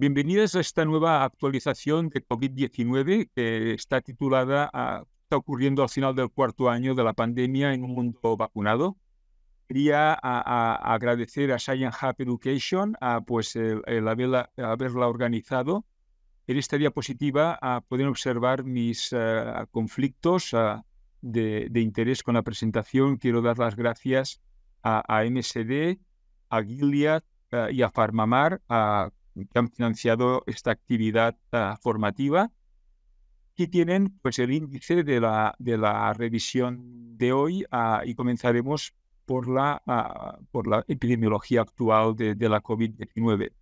Bienvenidos a esta nueva actualización de COVID-19 que está titulada ah, Está ocurriendo al final del cuarto año de la pandemia en un mundo vacunado. Quería ah, ah, agradecer a Science Hub Education pues, haberla, haberla, organizado. En esta diapositiva pueden observar mis conflictos de, interés con la presentación. Quiero dar las gracias a, MSD, a Gilead y a Pharmamar que han financiado esta actividad ah, formativa y tienen pues el índice de la, de la revisión de hoy ah, y comenzaremos por la, ah, por la epidemiología actual de, la COVID-19.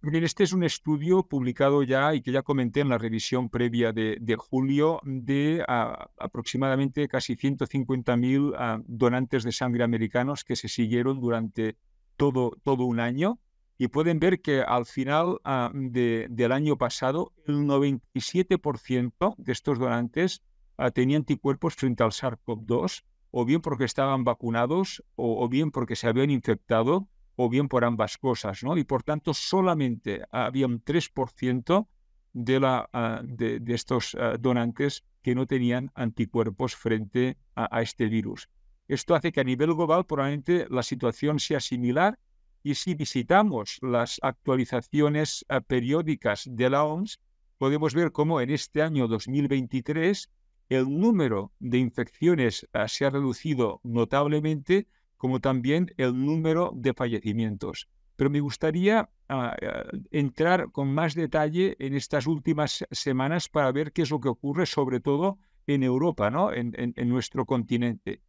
Bien, este es un estudio publicado ya y que ya comenté en la revisión previa de, de julio de aproximadamente casi 150.000 donantes de sangre americanos que se siguieron durante todo, todo un año y pueden ver que al final ah, del año pasado el 97% de estos donantes ah, tenía anticuerpos frente al SARS-CoV-2, o bien porque estaban vacunados, o, bien porque se habían infectado, o bien por ambas cosas, ¿no? Y por tanto solamente había un 3% de, la, ah, de, estos donantes que no tenían anticuerpos frente a este virus. Esto hace que a nivel global probablemente la situación sea similar, y si visitamos las actualizaciones eh, periódicas de la OMS, podemos ver cómo en este año 2023 el número de infecciones eh, se ha reducido notablemente, como también el número de fallecimientos. Pero me gustaría eh, entrar con más detalle en estas últimas semanas para ver qué es lo que ocurre, sobre todo en Europa, ¿no? en nuestro continente.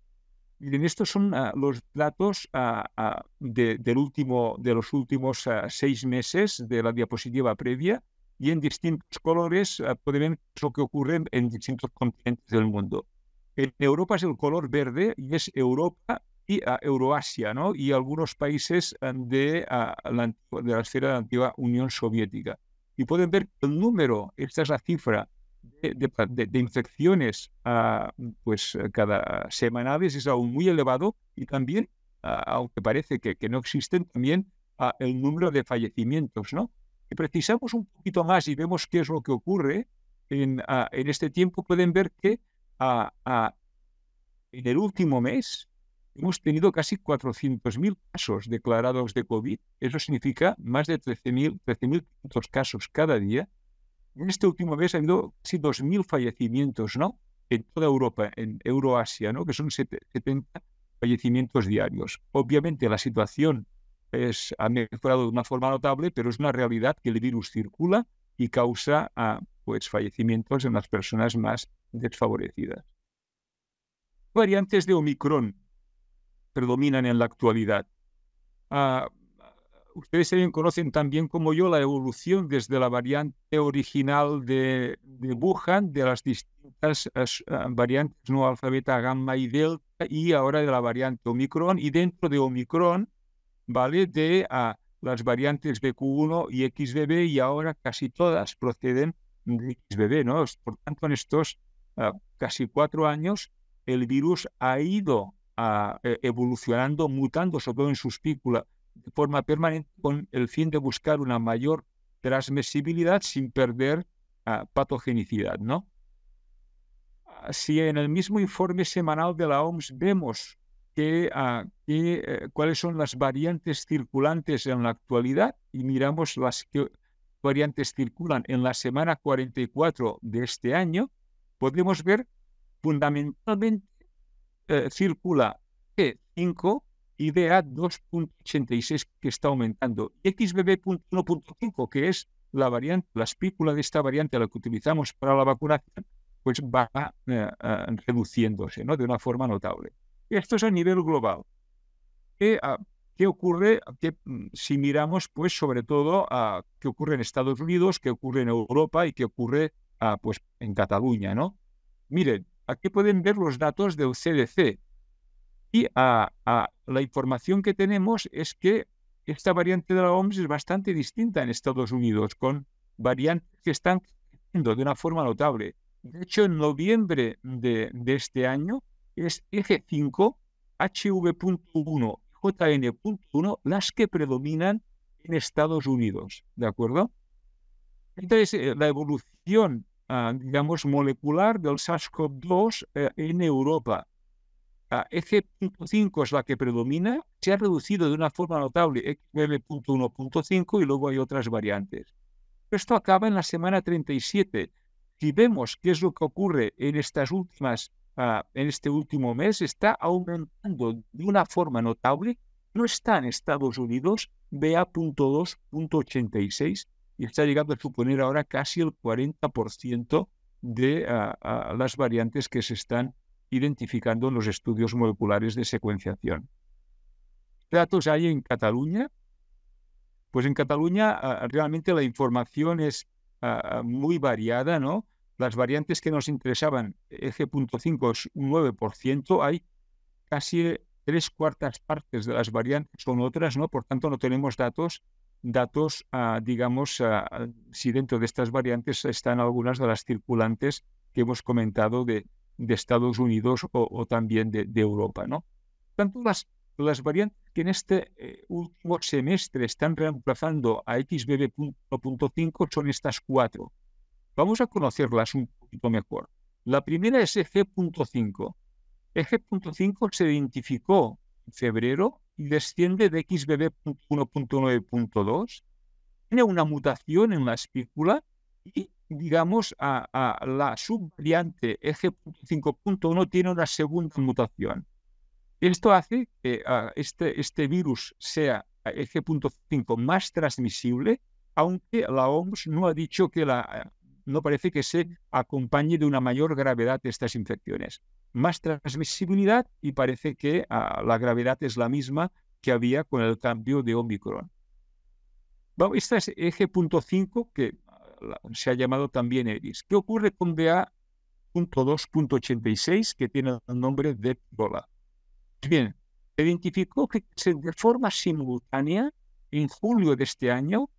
Miren, estos son ah, los datos ah, ah, de, del último, de los últimos seis meses de la diapositiva previa y en distintos colores pueden ver lo que ocurre en distintos continentes del mundo. En Europa es el color verde y es Europa y Euroasia, ¿no? Y algunos países de, la, de la esfera de la antigua Unión Soviética. Y pueden ver el número, esta es la cifra, de, infecciones uh, pues eh, cada semana es aún muy elevado y también, ah, aunque parece que, no existen, también ah, el número de fallecimientos, ¿no? Y precisamos un poquito más y vemos qué es lo que ocurre en, en este tiempo, pueden ver que en el último mes hemos tenido casi 400.000 casos declarados de COVID. Eso significa más de mil 13 casos cada día en este último mes ha habido casi 2.000 fallecimientos, ¿no? En toda Europa, en Euroasia, ¿no? Que son 70 fallecimientos diarios. Obviamente la situación es, ha mejorado de una forma notable, pero es una realidad que el virus circula y causa ah, pues, fallecimientos en las personas más desfavorecidas. Variantes de Omicron predominan en la actualidad. Ah, ustedes también conocen también como yo la evolución desde la variante original de, Wuhan, de las distintas ah, variantes no alfabeta, gamma y delta, y ahora de la variante Omicron, y dentro de Omicron, ¿vale? De uh, las variantes BQ1 y XBB, y ahora casi todas proceden de XBB, ¿no? Por tanto, en estos ah, casi cuatro años, el virus ha ido e-, evolucionando, mutando, sobre todo en sus, de forma permanente con el fin de buscar una mayor transmisibilidad sin perder ah, patogenicidad, ¿no? Si en el mismo informe semanal de la OMS vemos que, ah, eh, cuáles son las variantes circulantes en la actualidad y miramos las que variantes circulan en la semana 44 de este año, podemos ver fundamentalmente eh, circula G5 IDEA 2.86 que está aumentando, XBB.1.5 que es la variante, la espícula de esta variante, la que utilizamos para la vacunación, pues va eh, eh, reduciéndose ¿no? de una forma notable. Esto es a nivel global. ¿Qué, ah, qué ocurre mm, si miramos, pues, sobre todo, a, ah, qué ocurre en Estados Unidos, qué ocurre en Europa y qué ocurre a, ah, pues, en Cataluña? ¿no? Miren, aquí pueden ver los datos del CDC, y a, la información que tenemos es que esta variante de la OMS es bastante distinta en Estados Unidos, con variantes que están creciendo de una forma notable. De hecho, en noviembre de, este año es eg 5, HV.1 JN.1 las que predominan en Estados Unidos, ¿de acuerdo? Entonces, eh, la evolución, ah, digamos, molecular del SARS-CoV-2 eh, en Europa F.5 ah, es la que predomina, se ha reducido de una forma notable XBB.1.5 y luego hay otras variantes. Esto acaba en la semana 37. Si vemos qué es lo que ocurre en estas últimas, ah, en este último mes, está aumentando de una forma notable. No está en Estados Unidos, BA.2.86 y está llegando a suponer ahora casi el 40% de ah, las variantes que se están identificando los estudios moleculares de secuenciación. ¿Qué datos hay en Cataluña? Pues en Cataluña ah, realmente la información es ah, ah, muy variada, ¿no? Las variantes que nos interesaban, eje es un 9%, hay casi tres cuartas partes de las variantes son otras, ¿no? Por tanto, no tenemos datos, datos, digamos, si dentro de estas variantes están algunas de las circulantes que hemos comentado de, de Estados Unidos o, también de, Europa. ¿no? Tanto las, las variantes que en este eh, último semestre están reemplazando a XBB.5 son estas cuatro. Vamos a conocerlas un poquito mejor. La primera es EG.5. EG.5 se identificó en febrero y desciende de 1.9.2. Tiene una mutación en la espícula y digamos, a, la subvariante EG5.1 tiene una segunda mutación. Esto hace que ah, este, este virus sea EG.5 más transmisible, aunque la OMS no ha dicho que la, ah, no parece que se acompañe de una mayor gravedad de estas infecciones. Más transmisibilidad y parece que ah, la gravedad es la misma que había con el cambio de Omicron. vamos esta es 5 que se ha llamado también ERIS. ¿Qué ocurre con BA.2.86 que tiene el nombre de Bola? Bien, se identificó que se de forma simultánea en julio de este año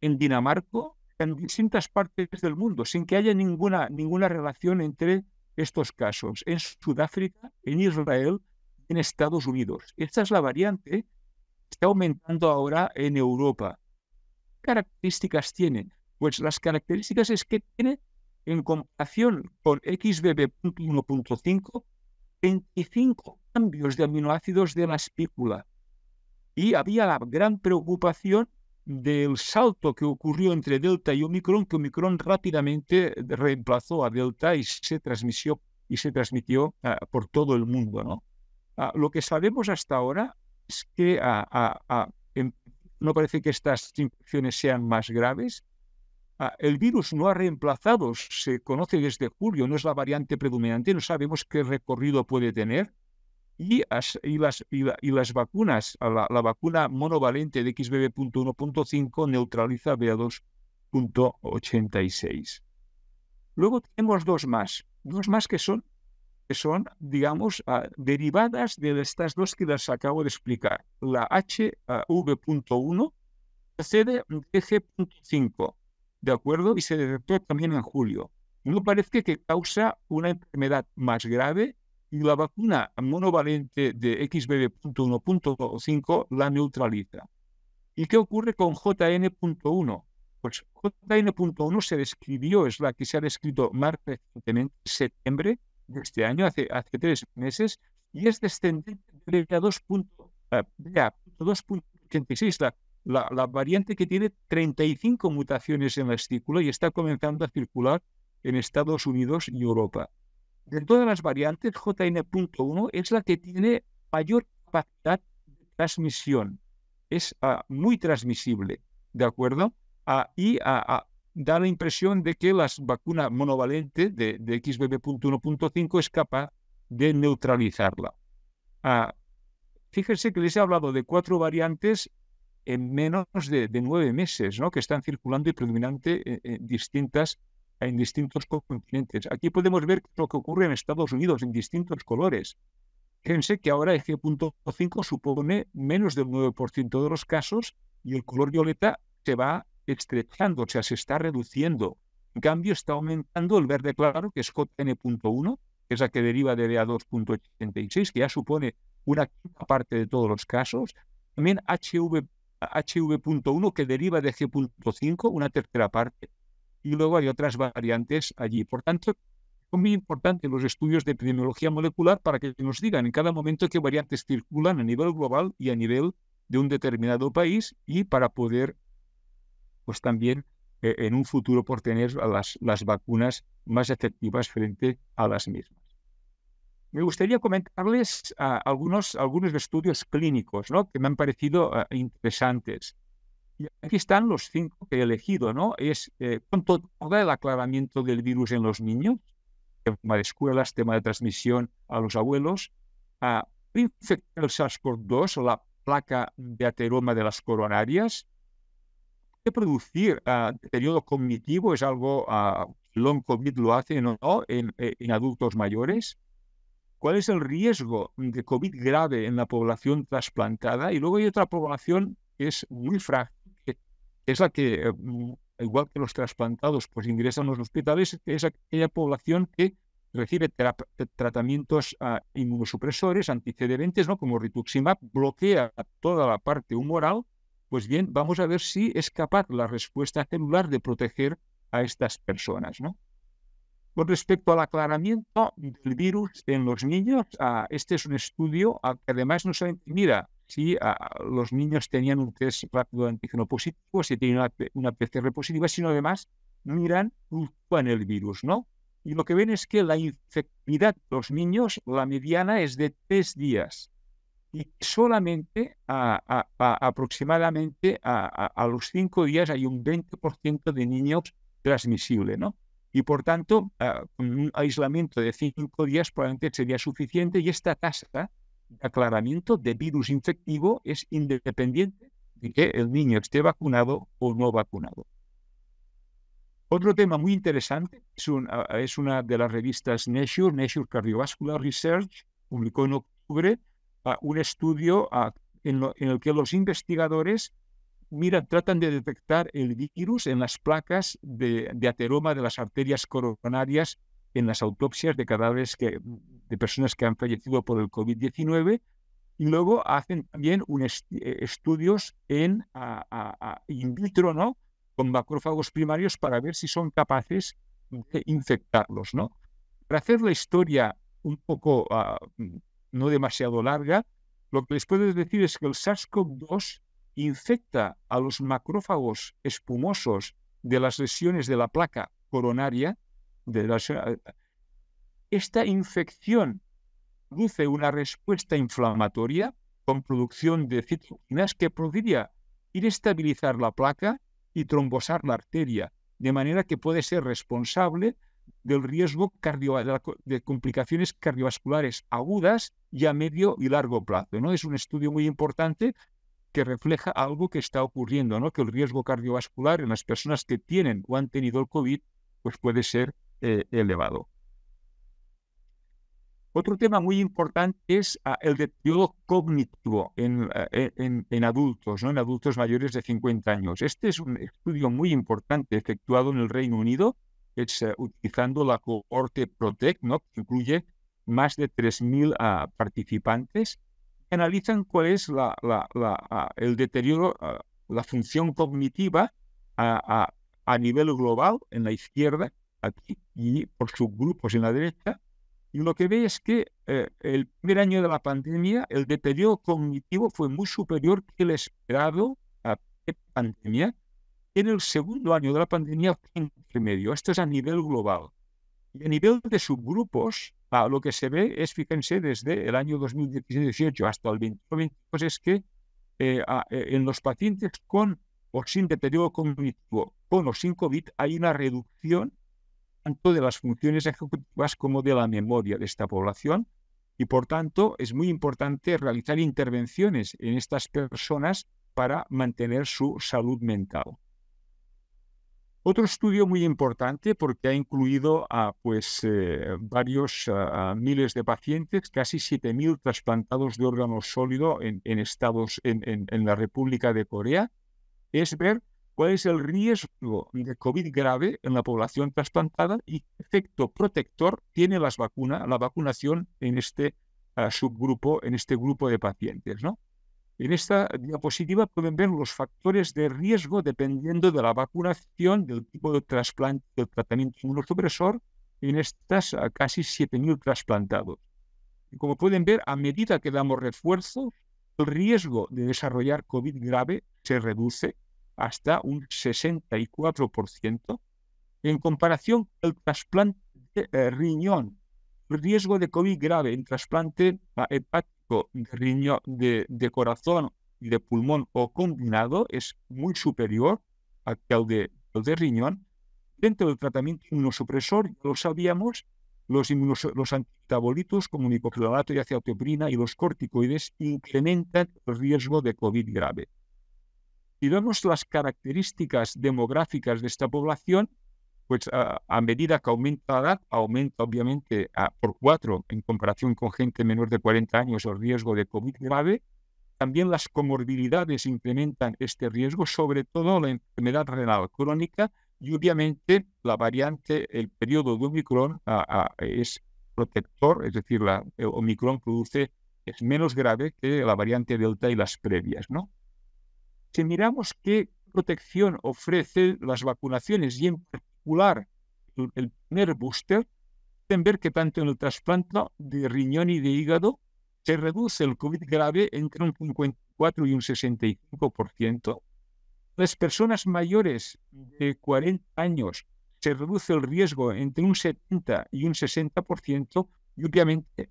en Dinamarca, en distintas partes del mundo, sin que haya ninguna, ninguna relación entre estos casos, en Sudáfrica, en Israel, en Estados Unidos. Esta es la variante que está aumentando ahora en Europa. ¿Qué características tiene? Pues las características es que tiene, en comparación con XBB.1.5, 25 cambios de aminoácidos de la espícula. Y había la gran preocupación del salto que ocurrió entre Delta y Omicron, que Omicron rápidamente reemplazó a Delta y se transmitió, y se transmitió ah, por todo el mundo. ¿no? Ah, lo que sabemos hasta ahora es que ah, no parece que estas infecciones sean más graves, Ah, el virus no ha reemplazado, se conoce desde julio, no es la variante predominante, no sabemos qué recorrido puede tener. Y, las, y, las, vacunas, la, vacuna monovalente de XBB.1.5 neutraliza BA2.86. Luego tenemos dos más, dos más que son, que son digamos, ah, derivadas de estas dos que las acabo de explicar. La HV.1 procede de G.5 ¿de acuerdo? Y se detectó también en julio. No parece que causa una enfermedad más grave y la vacuna monovalente de XBB.1.5 la neutraliza. ¿Y qué ocurre con JN.1? Pues JN.1 se describió, es la que se ha descrito más recientemente, septiembre de este año, hace, hace tres meses, y es descendente de BA2.86, eh, la la, variante que tiene 35 mutaciones en la estícula y está comenzando a circular en Estados Unidos y Europa. De todas las variantes, JN.1 es la que tiene mayor capacidad de transmisión. Es ah, muy transmisible, ¿de acuerdo? y ah, ah, da la impresión de que la vacuna monovalente de, de XBB.1.5 es capaz de neutralizarla. fíjense que les he hablado de cuatro variantes en menos de, nueve meses, ¿no? que están circulando y predominante en, eh, eh, distintas, en distintos continentes. Aquí podemos ver lo que ocurre en Estados Unidos en distintos colores. Fíjense que ahora el G.5 supone menos del 9% de los casos y el color violeta se va estrechando, o sea, se está reduciendo. En cambio, está aumentando el verde claro, que es JN.1, que es la que deriva de a 286 que ya supone una parte de todos los casos. También HV HV.1 que deriva de G.5, una tercera parte, y luego hay otras variantes allí. Por tanto, son muy importantes los estudios de epidemiología molecular para que nos digan en cada momento qué variantes circulan a nivel global y a nivel de un determinado país y para poder, pues también eh, en un futuro, por tener las, las vacunas más efectivas frente a las mismas me gustaría comentarles ah, algunos, algunos estudios clínicos ¿no? que me han parecido ah, interesantes. Y aquí están los cinco que he elegido, ¿no? Es eh, cuánto el aclaramiento del virus en los niños, tema de escuelas, tema de transmisión a los abuelos. Ah, infectar el SARS-CoV-2, la placa de ateroma de las coronarias. que producir deterioro cognitivo es algo, el long COVID lo hace, ¿no? En, eh, en adultos mayores cuál es el riesgo de COVID grave en la población trasplantada. Y luego hay otra población que es muy frágil, que es la que, mm, igual que los trasplantados, pues ingresan a los hospitales, que es aquella población que recibe eh, tratamientos ah, inmunosupresores, anticedentes, ¿no? como rituximab, bloquea toda la parte humoral, pues bien, vamos a ver si es capaz la respuesta celular de proteger a estas personas. ¿no? Con respecto al aclaramiento del virus en los niños, ah, este es un estudio ah, que además no se mira si ah, los niños tenían un test rápido de antígeno positivo, si tenían una, PCR positiva, sino además miran el virus, ¿no? Y lo que ven es que la infectividad de los niños, la mediana es de tres días y solamente aproximadamente a, los cinco días hay un 20% de niños transmisibles, ¿no? Y por tanto, ah, un aislamiento de cinco días probablemente sería suficiente y esta tasa de aclaramiento de virus infectivo es independiente de que el niño esté vacunado o no vacunado. Otro tema muy interesante es, ah, una de las revistas Nature, Nature Cardiovascular Research, publicó en octubre ah, un estudio en el que los investigadores Mira, tratan de detectar el virus en las placas de, ateroma de las arterias coronarias en las autopsias de cadáveres de personas que han fallecido por el COVID-19 y luego hacen también eh, estudios en a, in vitro, ¿no? Con macrófagos primarios para ver si son capaces de infectarlos, ¿no? Para hacer la historia un poco ah, no demasiado larga, lo que les puedo decir es que el SARS-CoV-2 infecta a los macrófagos espumosos de las lesiones de la placa coronaria, eh, esta infección produce una respuesta inflamatoria con producción de citocinas que podría estabilizar la placa y trombosar la arteria, de manera que puede ser responsable del riesgo de complicaciones cardiovasculares agudas y a medio y largo plazo. ¿no? Es un estudio muy importante que refleja algo que está ocurriendo, ¿no? que el riesgo cardiovascular en las personas que tienen o han tenido el COVID pues puede ser eh, elevado. Otro tema muy importante es ah, el deterioro cognitivo eh, en, adultos, ¿no? en adultos mayores de 50 años. Este es un estudio muy importante efectuado en el Reino Unido, es, eh, utilizando la cohorte Protect, ¿no? que incluye más de 3.000 ah, participantes analizan cuál es la, el deterioro, la función cognitiva a, nivel global en la izquierda aquí y por subgrupos en la derecha. Y lo que ve es que eh, el primer año de la pandemia el deterioro cognitivo fue muy superior que el esperado a pandemia. En el segundo año de la pandemia, entre medio. Esto es a nivel global. Y a nivel de subgrupos, lo que se ve es, fíjense, desde el año 2018 hasta el 2020, pues es que eh, eh, en los pacientes con o sin deterioro cognitivo, con o sin COVID, hay una reducción tanto de las funciones ejecutivas como de la memoria de esta población. Y por tanto, es muy importante realizar intervenciones en estas personas para mantener su salud mental. Otro estudio muy importante porque ha incluido a pues, eh, varios miles de pacientes, casi 7.000 trasplantados de órgano sólido en, estados en, la República de Corea, es ver cuál es el riesgo de COVID grave en la población trasplantada y qué efecto protector tiene las vacuna, la vacunación en este subgrupo, en este grupo de pacientes. ¿no? En esta diapositiva pueden ver los factores de riesgo dependiendo de la vacunación, del tipo de trasplante, del tratamiento inmunosupresor en estas ah, casi 7.000 trasplantados. como pueden ver, a medida que damos refuerzo, el riesgo de desarrollar COVID grave se reduce hasta un 64% en comparación el trasplante de eh, riñón. El riesgo de COVID grave en trasplante hepático ah, de riñón, de, corazón y de pulmón o combinado es muy superior al de, riñón. Dentro del tratamiento inmunosupresor, lo sabíamos, los, los antitabolitos como nicotilolato y aceoteoprina y los corticoides incrementan el riesgo de COVID grave. Si vemos las características demográficas de esta población, pues a, medida que aumenta la edad, aumenta obviamente a, por cuatro en comparación con gente menor de 40 años el riesgo de COVID grave. También las comorbilidades incrementan este riesgo, sobre todo la enfermedad renal crónica y obviamente la variante, el periodo de Omicron es protector, es decir, la, eh, Omicron produce, es menos grave que la variante Delta y las previas, ¿no? Si miramos qué protección ofrecen las vacunaciones y en el primer booster, pueden ver que tanto en el trasplante de riñón y de hígado se reduce el COVID grave entre un 54 y un 65%. Las personas mayores de 40 años se reduce el riesgo entre un 70 y un 60% y obviamente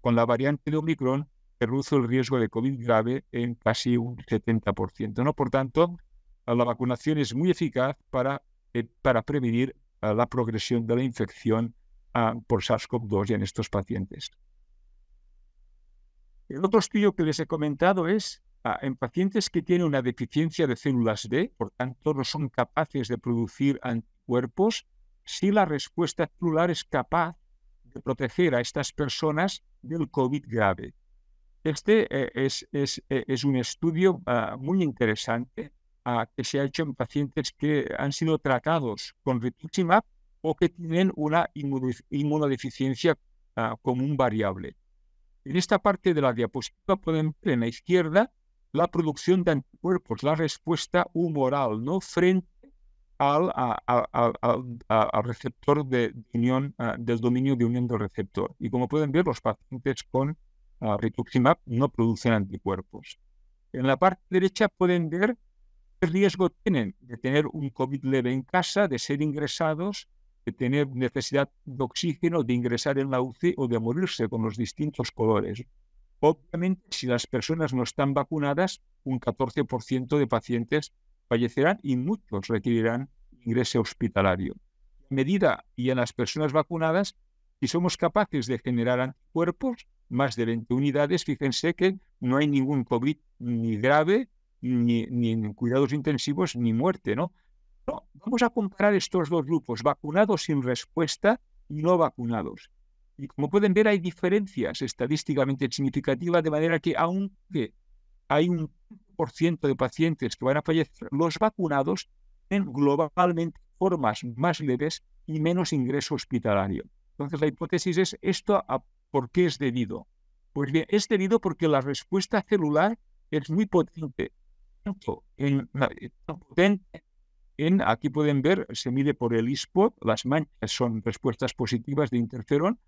con la variante de Omicron se reduce el riesgo de COVID grave en casi un 70%. ¿no? Por tanto, la vacunación es muy eficaz para eh, para prevenir eh, la progresión de la infección ah, por SARS-CoV-2 en estos pacientes. El otro estudio que les he comentado es ah, en pacientes que tienen una deficiencia de células B, por tanto no son capaces de producir anticuerpos, si la respuesta celular es capaz de proteger a estas personas del COVID grave. Este eh, es, un estudio ah, muy interesante que se ha hecho en pacientes que han sido tratados con rituximab o que tienen una inmunodeficiencia como ah, común variable. En esta parte de la diapositiva pueden ver en la izquierda la producción de anticuerpos, la respuesta humoral, ¿no? Frente al, al receptor de, unión, ah, del dominio de unión del receptor. Y como pueden ver, los pacientes con ah, rituximab no producen anticuerpos. En la parte derecha pueden ver riesgo tienen de tener un COVID leve en casa, de ser ingresados, de tener necesidad de oxígeno, de ingresar en la UCI o de morirse con los distintos colores? Obviamente, si las personas no están vacunadas, un 14% de pacientes fallecerán y muchos requerirán ingreso hospitalario. A medida y en las personas vacunadas, si somos capaces de generar cuerpos, más de 20 unidades, fíjense que no hay ningún COVID ni grave ni, en cuidados intensivos ni muerte, ¿no? Vamos a comparar estos dos grupos, vacunados sin respuesta y no vacunados. Y como pueden ver, hay diferencias estadísticamente significativas, de manera que aunque hay un por ciento de pacientes que van a fallecer, los vacunados tienen globalmente formas más leves y menos ingreso hospitalario. Entonces la hipótesis es esto a por qué es debido. Pues bien, es debido porque la respuesta celular es muy potente en, en, aquí pueden ver, se mide por el ISPO, las manchas son respuestas positivas de interferón.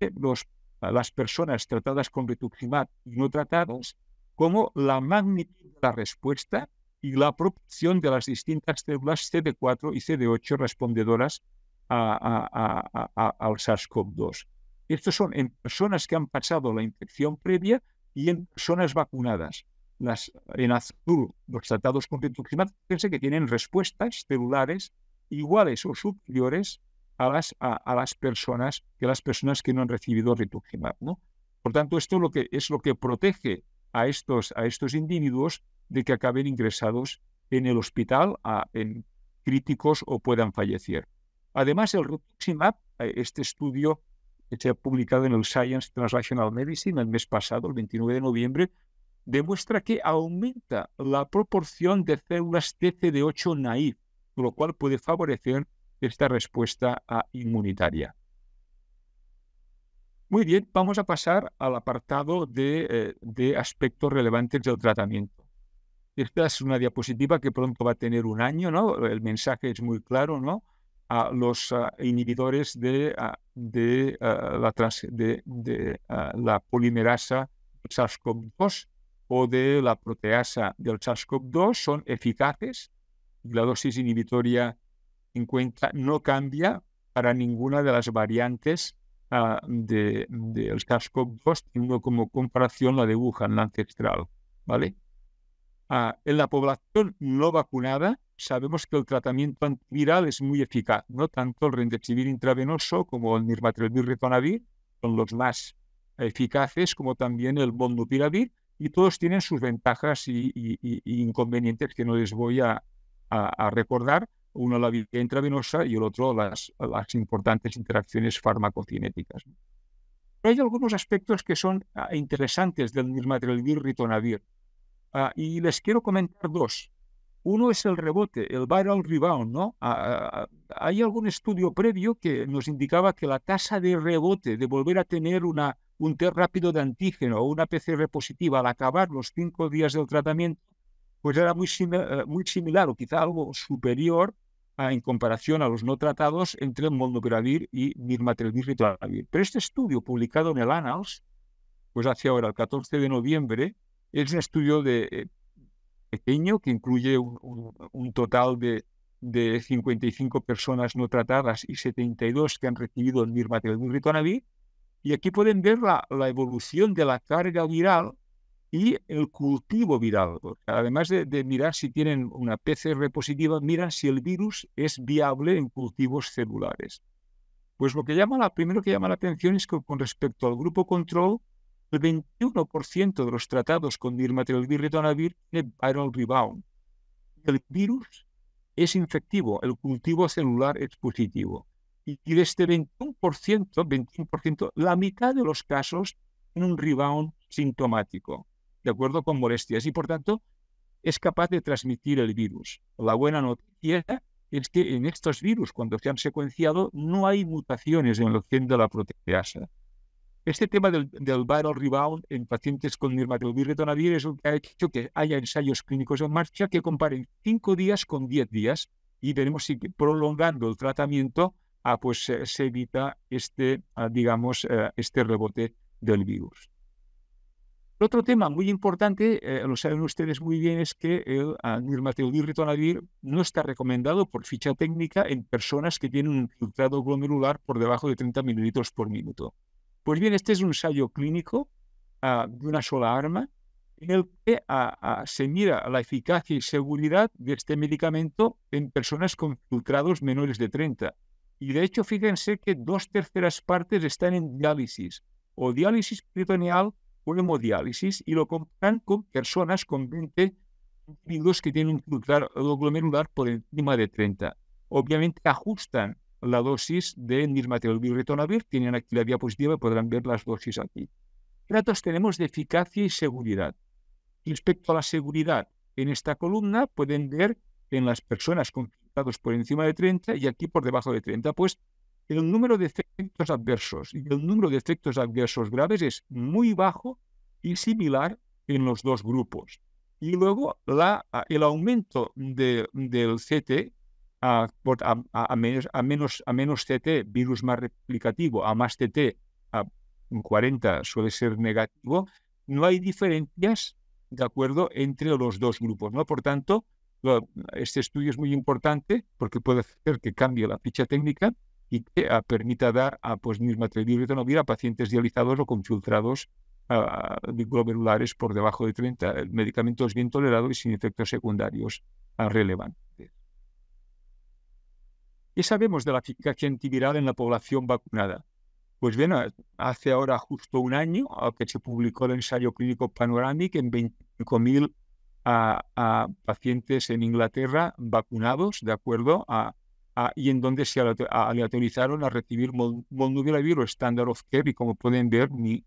Eh, los, las personas tratadas con rituximab y no tratadas, como la magnitud de la respuesta y la proporción de las distintas células CD4 y CD8 respondedoras a, a, al SARS-CoV-2. Estos son en personas que han pasado la infección previa y en personas vacunadas las, en azul uh, los tratados con fíjense que tienen respuestas celulares iguales o superiores a las, a, las personas que las personas que no han recibido rituximab. ¿no? Por tanto, esto es lo que, es lo que protege a estos, a estos individuos de que acaben ingresados en el hospital, en críticos o puedan fallecer. Además, el rituximab, eh, este estudio que se ha publicado en el Science Translational Medicine el mes pasado, el 29 de noviembre, demuestra que aumenta la proporción de células TCD8 naive lo cual puede favorecer esta respuesta inmunitaria. Muy bien, vamos a pasar al apartado eh, de, aspectos relevantes del tratamiento. Esta es una diapositiva que pronto va a tener un año, ¿no? El mensaje es muy claro, ¿no? a los inhibidores de, eh, la de eh, la polimerasa SARS-CoV-2 o de la proteasa del SARS-CoV-2 son eficaces y la dosis inhibitoria en cuenta no cambia para ninguna de las variantes ah, del de, SARS-CoV-2, teniendo como comparación la de Wuhan, la ancestral. ¿vale? Ah, en la población no vacunada, sabemos que el tratamiento antiviral es muy eficaz, ¿no? Tanto el rendexivir intravenoso como el nirmatrelvir ritonavir son los más eficaces, como también el molnupiravir, y todos tienen sus ventajas y, inconvenientes que no les voy a, recordar. Uno la vía intravenosa y el otro las, las importantes interacciones farmacocinéticas. Pero hay algunos aspectos que son ah, interesantes del nirmatrelvir ritonavir ah, y les quiero comentar dos. Uno es el rebote, el viral rebound, ¿no? Ah, hay algún estudio previo que nos indicaba que la tasa de rebote, de volver a tener una, un test rápido de antígeno o una PCR positiva al acabar los cinco días del tratamiento, pues era muy, eh, muy similar o quizá algo superior en comparación a los no tratados entre molnupiravir y mirmatrelvir ritonavir. Pero este estudio publicado en el Annals, pues hace ahora el 14 de noviembre, es un estudio de, eh, pequeño que incluye un, total de, 55 personas no tratadas y 72 que han recibido el mirmatrelvir ritonavir y aquí pueden ver la, la evolución de la carga viral y el cultivo viral. Además de, mirar si tienen una PCR positiva, miran si el virus es viable en cultivos celulares. Pues lo que llama la, primero que llama la atención es que con respecto al grupo control, el 21% de los tratados con dirmaterolvir ritonavir tiene viral rebound. El virus es infectivo, el cultivo celular es positivo. Y, y de este 21% 21%, la mitad de los casos en un rebound sintomático, de acuerdo con molestias, y por tanto es capaz de transmitir el virus. La buena noticia es que en estos virus, cuando se han secuenciado, no hay mutaciones en el gen de la proteasa. Este tema del, viral rebound en pacientes con dermatovirus es que ha hecho que haya ensayos clínicos en marcha que comparen 5 días con 10 días y veremos si prolongando el tratamiento Ah, pues se evita este, ah, digamos, eh, este rebote del virus. Otro tema muy importante, eh, lo saben ustedes muy bien, es que el nirmatrelvir ah, no está recomendado por ficha técnica en personas que tienen un filtrado glomerular por debajo de 30 mililitros por minuto. Pues bien, este es un ensayo clínico de una sola arma en el que se mira la eficacia y seguridad de este medicamento en personas con filtrados menores de 30 y de hecho, fíjense que dos terceras partes están en diálisis, o diálisis peritoneal o hemodiálisis, y lo comparan con personas con 20 individuos que tienen un glomerular por encima de 30. Obviamente ajustan la dosis de nirmaterol retonavir, tienen aquí la diapositiva, podrán ver las dosis aquí. Datos tenemos de eficacia y seguridad. Respecto a la seguridad, en esta columna pueden ver en las personas con por encima de 30 y aquí por debajo de 30. Pues el número de efectos adversos y el número de efectos adversos graves es muy bajo y similar en los dos grupos. Y luego la, el aumento del CT a, a, menos, a, menos, a menos CT, virus más replicativo, a más CT, a 40 suele ser negativo, no hay diferencias, ¿de acuerdo?, entre los dos grupos, ¿no? Por tanto, este estudio es muy importante porque puede hacer que cambie la ficha técnica y que ah, permita dar a pues, a pacientes dializados o con filtrados ah, glomerulares por debajo de 30. El eh, medicamento es bien tolerado y sin efectos secundarios ah, relevantes. ¿Qué sabemos de la eficacia antiviral en la población vacunada? Pues bien, hace ahora justo un año que se publicó el ensayo clínico Panoramic en 25.000 a, pacientes en Inglaterra vacunados, ¿de acuerdo? A, y en donde se aleatorizaron a recibir molnupiravir o standard of care y como pueden ver, ni,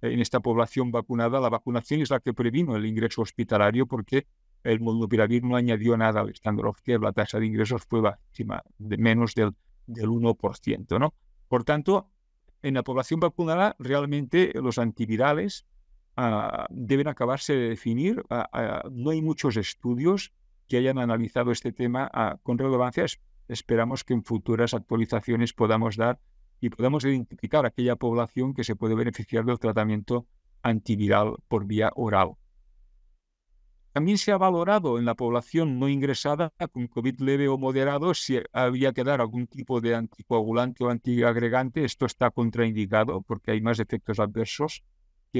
en esta población vacunada, la vacunación es la que previno el ingreso hospitalario porque el molnupiravir no añadió nada al standard of care, la tasa de ingresos fue bajísima, de menos del, del 1%, ¿no? Por tanto, en la población vacunada realmente los antivirales Ah, deben acabarse de definir. Ah, ah, no hay muchos estudios que hayan analizado este tema con relevancia. esperamos que en futuras actualizaciones podamos dar y podamos identificar aquella población que se puede beneficiar del tratamiento antiviral por vía oral. También se ha valorado en la población no ingresada con COVID leve o moderado si había que dar algún tipo de anticoagulante o antiagregante. Esto está contraindicado porque hay más efectos adversos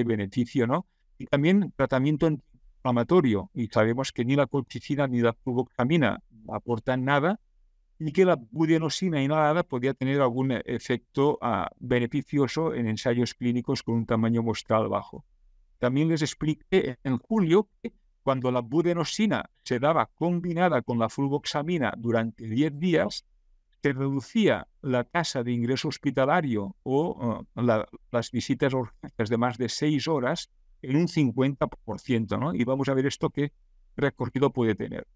beneficio, ¿no? Y también tratamiento inflamatorio, y sabemos que ni la colchicina ni la fulvoxamina aportan nada, y que la budenosina inhalada podría tener algún efecto ah, beneficioso en ensayos clínicos con un tamaño muestral bajo. También les expliqué en julio que cuando la budenosina se daba combinada con la fulvoxamina durante 10 días, se reducía la tasa de ingreso hospitalario o eh, las visitas urgentes de más de seis horas en un 50%, ¿no? Y vamos a ver esto qué recorrido puede tener.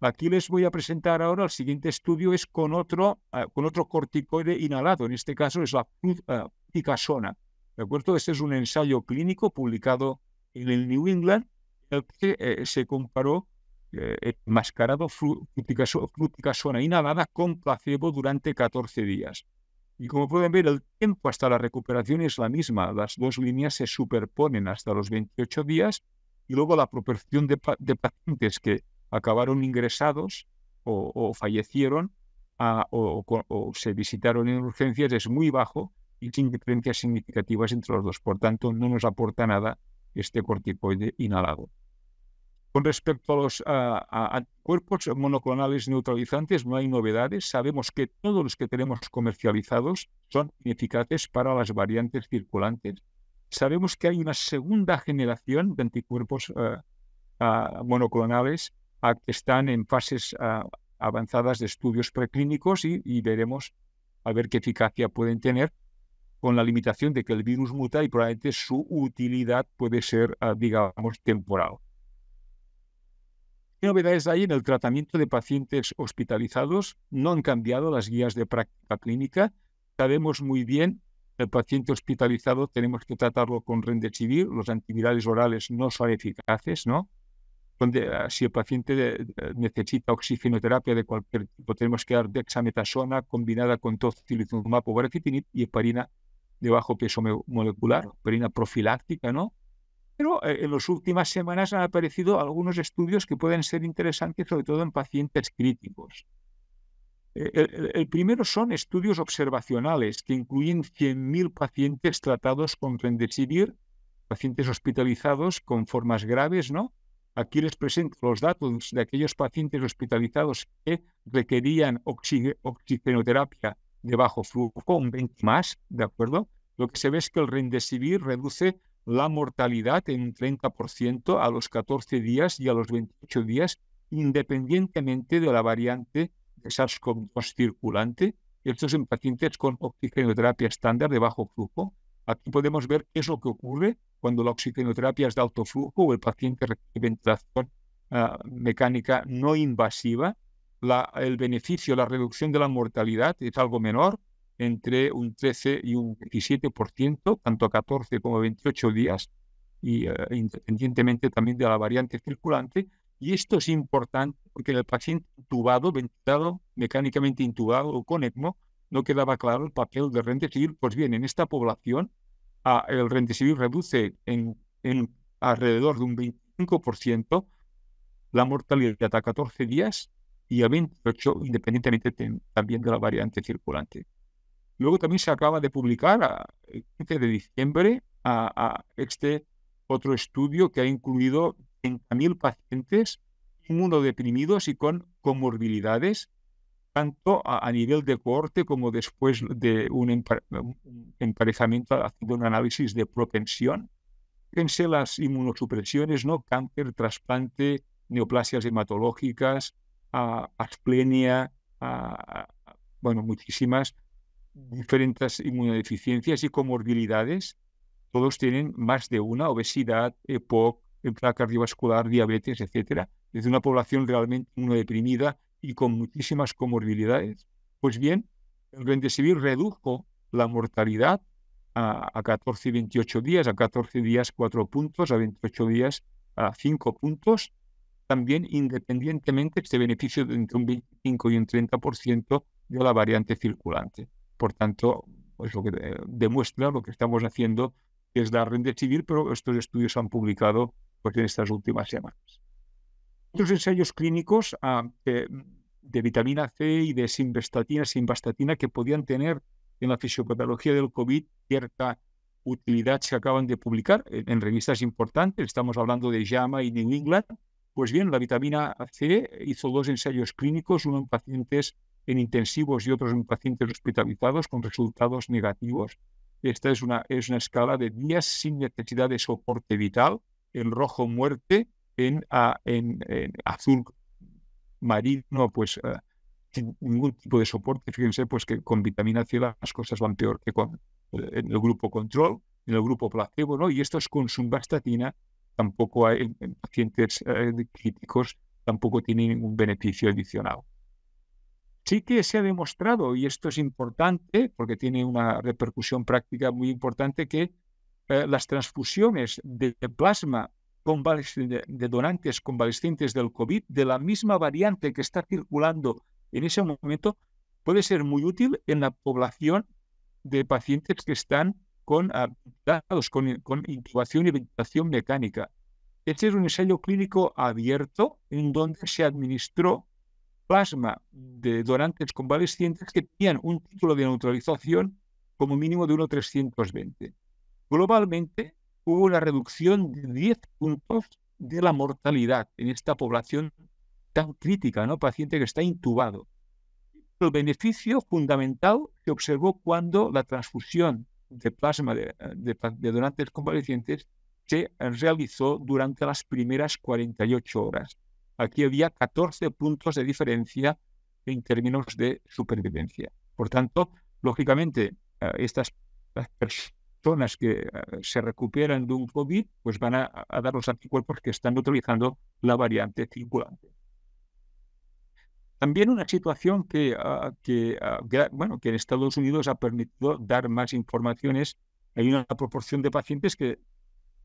Aquí les voy a presentar ahora el siguiente estudio, es con otro, eh, con otro corticoide inhalado, en este caso es la eh, picasona. ¿De acuerdo? Este es un ensayo clínico publicado en el New England, el que se comparó eh, enmascarado fruticasona inhalada con placebo durante 14 días. Y como pueden ver, el tiempo hasta la recuperación es la misma. Las dos líneas se superponen hasta los 28 días y luego la proporción de, pacientes que acabaron ingresados o, fallecieron ah, o, se visitaron en urgencias es muy bajo y sin diferencias significativas entre los dos. Por tanto, no nos aporta nada este corticoide inhalado. Con respecto a los anticuerpos monoclonales neutralizantes, no hay novedades. Sabemos que todos los que tenemos comercializados son ineficaces para las variantes circulantes. Sabemos que hay una segunda generación de anticuerpos eh, monoclonales que están en fases avanzadas de estudios preclínicos y, y, veremos a ver qué eficacia pueden tener con la limitación de que el virus muta y probablemente su utilidad puede ser, eh, digamos, temporal. ¿Qué novedades hay en el tratamiento de pacientes hospitalizados? No han cambiado las guías de práctica clínica. Sabemos muy bien el paciente hospitalizado tenemos que tratarlo con Rendexivir. los antivirales orales no son eficaces, ¿no? Donde, eh, si el paciente eh, necesita oxigenoterapia de cualquier tipo, tenemos que dar dexametasona combinada con tocilizumab o y heparina de bajo peso molecular, heparina profiláctica, ¿no? Pero eh, en las últimas semanas han aparecido algunos estudios que pueden ser interesantes, sobre todo en pacientes críticos. E, e, e, el, primero son estudios observacionales que incluyen 100.000 pacientes tratados con rendesivir, pacientes hospitalizados con formas graves, ¿no? Aquí les presento los datos de aquellos pacientes hospitalizados que requerían oxigenoterapia de bajo flujo, un 20 más, ¿de acuerdo? Lo que se ve es que el rendesivir reduce la mortalidad en un 30% a los 14 días y a los 28 días, independientemente de la variante de SARS-CoV-2 circulante. Esto es en pacientes con oxigenoterapia estándar de bajo flujo. Aquí podemos ver qué es lo que ocurre cuando la oxigenoterapia es de alto flujo o el paciente recibe ventilación ah, mecánica no invasiva. el beneficio, la reducción de la mortalidad es algo menor, entre un 13 y un 17%, tanto a 14 como a 28 días, y eh, independientemente también de la variante circulante. Y esto es importante porque en el paciente intubado, ventilado, mecánicamente intubado o con ECMO, no quedaba claro el papel del rendecibir. Pues bien, en esta población el rendecibir reduce en, en alrededor de un 25% la mortalidad a 14 días y a 28, independientemente también de la variante circulante. Luego también se acaba de publicar el 15 de diciembre a, este otro estudio que ha incluido 30.000 pacientes inmunodeprimidos y con comorbilidades, tanto a, nivel de cohorte como después de un, emparejamiento haciendo un análisis de propensión. Fíjense las inmunosupresiones, ¿no? Cáncer, trasplante, neoplasias hematológicas, asplenia, bueno, muchísimas, diferentes inmunodeficiencias y comorbilidades. Todos tienen más de una, obesidad, EPOC, eh, enfermedad cardiovascular, diabetes, etc. Es una población realmente inmunodeprimida y con muchísimas comorbilidades. Pues bien, el Civil redujo la mortalidad a, 14 y 28 días, a 14 días 4 puntos, a 28 días a 5 puntos. También independientemente este beneficio de entre un 25 y un 30% de la variante circulante. Por tanto, es pues, lo que demuestra lo que estamos haciendo, que es dar renta civil, pero estos estudios se han publicado pues, en estas últimas semanas. Otros ensayos clínicos ah, de vitamina C y de simvastatina, que podían tener en la fisiopatología del COVID cierta utilidad se acaban de publicar en, en revistas importantes, estamos hablando de JAMA y New England, pues bien, la vitamina C hizo dos ensayos clínicos, uno en pacientes en intensivos y otros en pacientes hospitalizados con resultados negativos. Esta es una, es una escala de días sin necesidad de soporte vital, en rojo muerte, en, ah, en, azul marino, pues ah, sin ningún tipo de soporte. Fíjense pues que con vitamina C las cosas van peor que con eh, en el grupo control, en el grupo placebo, ¿no? Y esto es con sumbastatina, tampoco hay en, pacientes eh, críticos, tampoco tiene ningún beneficio adicional sí que se ha demostrado, y esto es importante porque tiene una repercusión práctica muy importante, que eh, las transfusiones de, plasma de, donantes convalescientes del COVID de la misma variante que está circulando en ese momento puede ser muy útil en la población de pacientes que están con, con, con intubación y ventilación mecánica. Este es un ensayo clínico abierto en donde se administró plasma de donantes convalescientes que tenían un título de neutralización como mínimo de 1,320. Globalmente, hubo una reducción de 10 puntos de la mortalidad en esta población tan crítica, ¿no? Paciente que está intubado. El beneficio fundamental se observó cuando la transfusión de plasma de, de donantes convalecientes se realizó durante las primeras 48 horas. Aquí había 14 puntos de diferencia en términos de supervivencia. Por tanto, lógicamente, eh, estas personas que eh, se recuperan de un COVID, pues van a, dar los anticuerpos que están utilizando la variante circulante. También una situación que, ah, ah, bueno, que en Estados Unidos ha permitido dar más informaciones. Hay una proporción de pacientes que,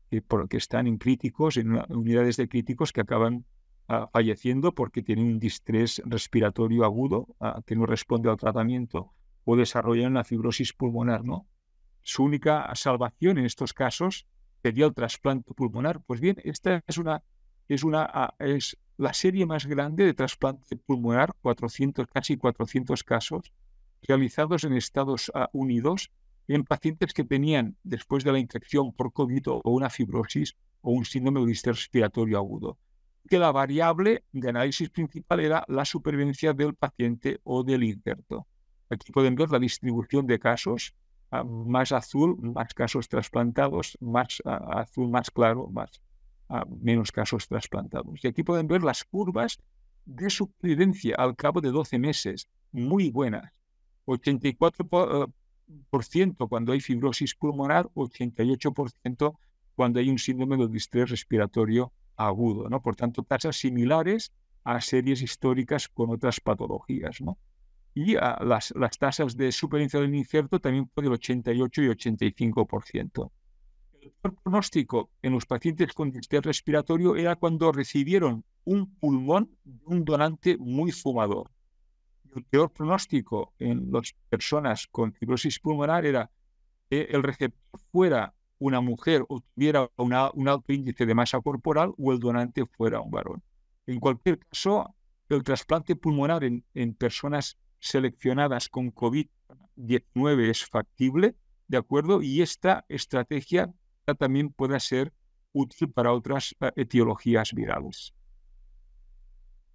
que, están en críticos, en unidades de críticos que acaban falleciendo porque tiene un distrés respiratorio agudo que no responde al tratamiento o desarrollan una fibrosis pulmonar, ¿no? Su única salvación en estos casos sería el trasplante pulmonar. Pues bien, esta es una es una es la serie más grande de trasplante pulmonar, casi 400 casos realizados en Estados Unidos en pacientes que tenían, después de la infección por COVID o una fibrosis o un síndrome de distrés respiratorio agudo que la variable de análisis principal era la supervivencia del paciente o del injerto. Aquí pueden ver la distribución de casos, ah, más azul, más casos trasplantados, más ah, azul, más claro, más, ah, menos casos trasplantados. Y aquí pueden ver las curvas de supervivencia al cabo de 12 meses, muy buenas. 84% cuando hay fibrosis pulmonar, 88% cuando hay un síndrome de distrés respiratorio agudo, ¿no? Por tanto, tasas similares a series históricas con otras patologías, Y las, las tasas de del incierto también por del 88 y 85%. El peor pronóstico en los pacientes con distrés respiratorio era cuando recibieron un pulmón de un donante muy fumador. El peor pronóstico en las personas con fibrosis pulmonar era que el receptor fuera una mujer tuviera un alto índice de masa corporal o el donante fuera un varón. En cualquier caso, el trasplante pulmonar en, personas seleccionadas con COVID-19 es factible, ¿de acuerdo? Y esta estrategia también puede ser útil para otras eh, etiologías virales.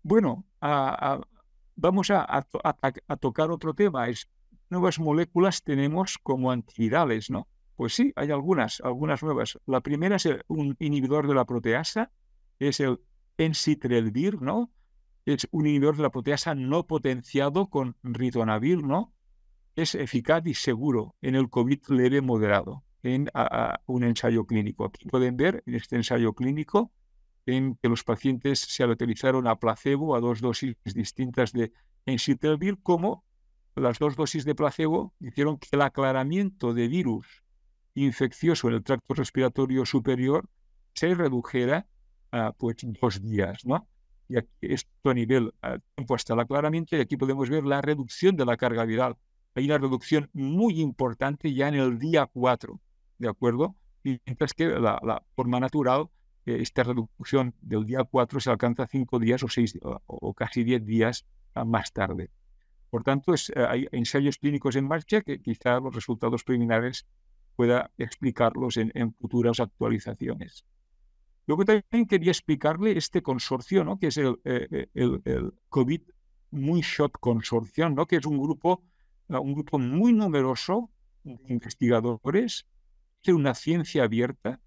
Bueno, vamos a, tocar otro tema. Es, nuevas moléculas tenemos como antivirales, ¿no? Pues sí, hay algunas, algunas nuevas. La primera es un inhibidor de la proteasa, es el encitrelvir, ¿no? Es un inhibidor de la proteasa no potenciado con ritonavir, ¿no? Es eficaz y seguro en el COVID leve moderado, en un ensayo clínico. Aquí pueden ver en este ensayo clínico en que los pacientes se utilizaron a placebo a dos dosis distintas de encitrelvir como las dos dosis de placebo hicieron que el aclaramiento de virus infeccioso en el tracto respiratorio superior se redujera a pues, dos días, ¿no? Y esto a nivel a tiempo hasta el aclaramiento, y aquí podemos ver la reducción de la carga viral. Hay una reducción muy importante ya en el día 4, ¿de acuerdo? Y mientras que la, forma natural, eh, esta reducción del día 4 se alcanza cinco días o, seis, o, casi diez días ah, más tarde. Por tanto, eh, hay ensayos clínicos en marcha que quizá los resultados preliminares pueda explicarlos en, futuras actualizaciones. que también quería explicarle este consorcio, ¿no? que es el, eh, eh, COVID Moonshot Consortium, ¿no? que es un grupo, eh, un grupo muy numeroso de investigadores de una ciencia abierta,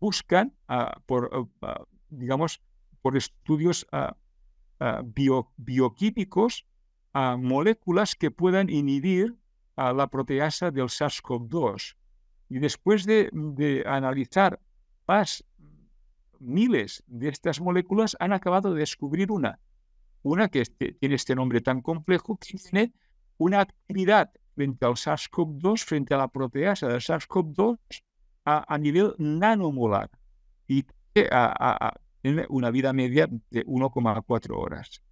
buscan ah, por, ah, digamos, por estudios ah, bioquímicos a moléculas que puedan inhibir a la proteasa del SARS-CoV-2 y después de, analizar más miles de estas moléculas, han acabado de descubrir una, una que este, tiene este nombre tan complejo, que tiene una actividad frente al SARS-CoV-2, frente a la proteasa del SARS-CoV-2 a, nivel nanomolar y tiene una vida media de 1,4 horas.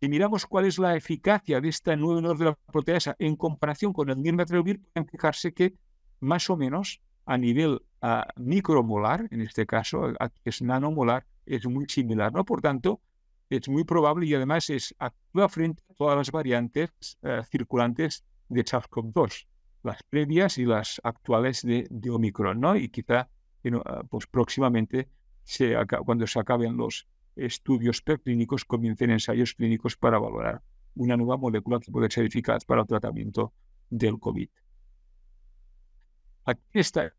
Si miramos cuál es la eficacia de esta nueva menor de la proteasa en comparación con el nirmatrelvir, pueden fijarse que más o menos a nivel ah, micromolar, en este caso, es nanomolar, es muy similar. ¿no? Por tanto, es muy probable y además es actúa frente a todas las variantes eh, circulantes de SARS-CoV-2, las previas y las actuales de, Omicron, ¿no? Y quizá ah, pues próximamente, cuando se acaben los estudios preclínicos, comiencen ensayos clínicos para valorar una nueva molécula que puede ser eficaz para el tratamiento del COVID. Aquí esta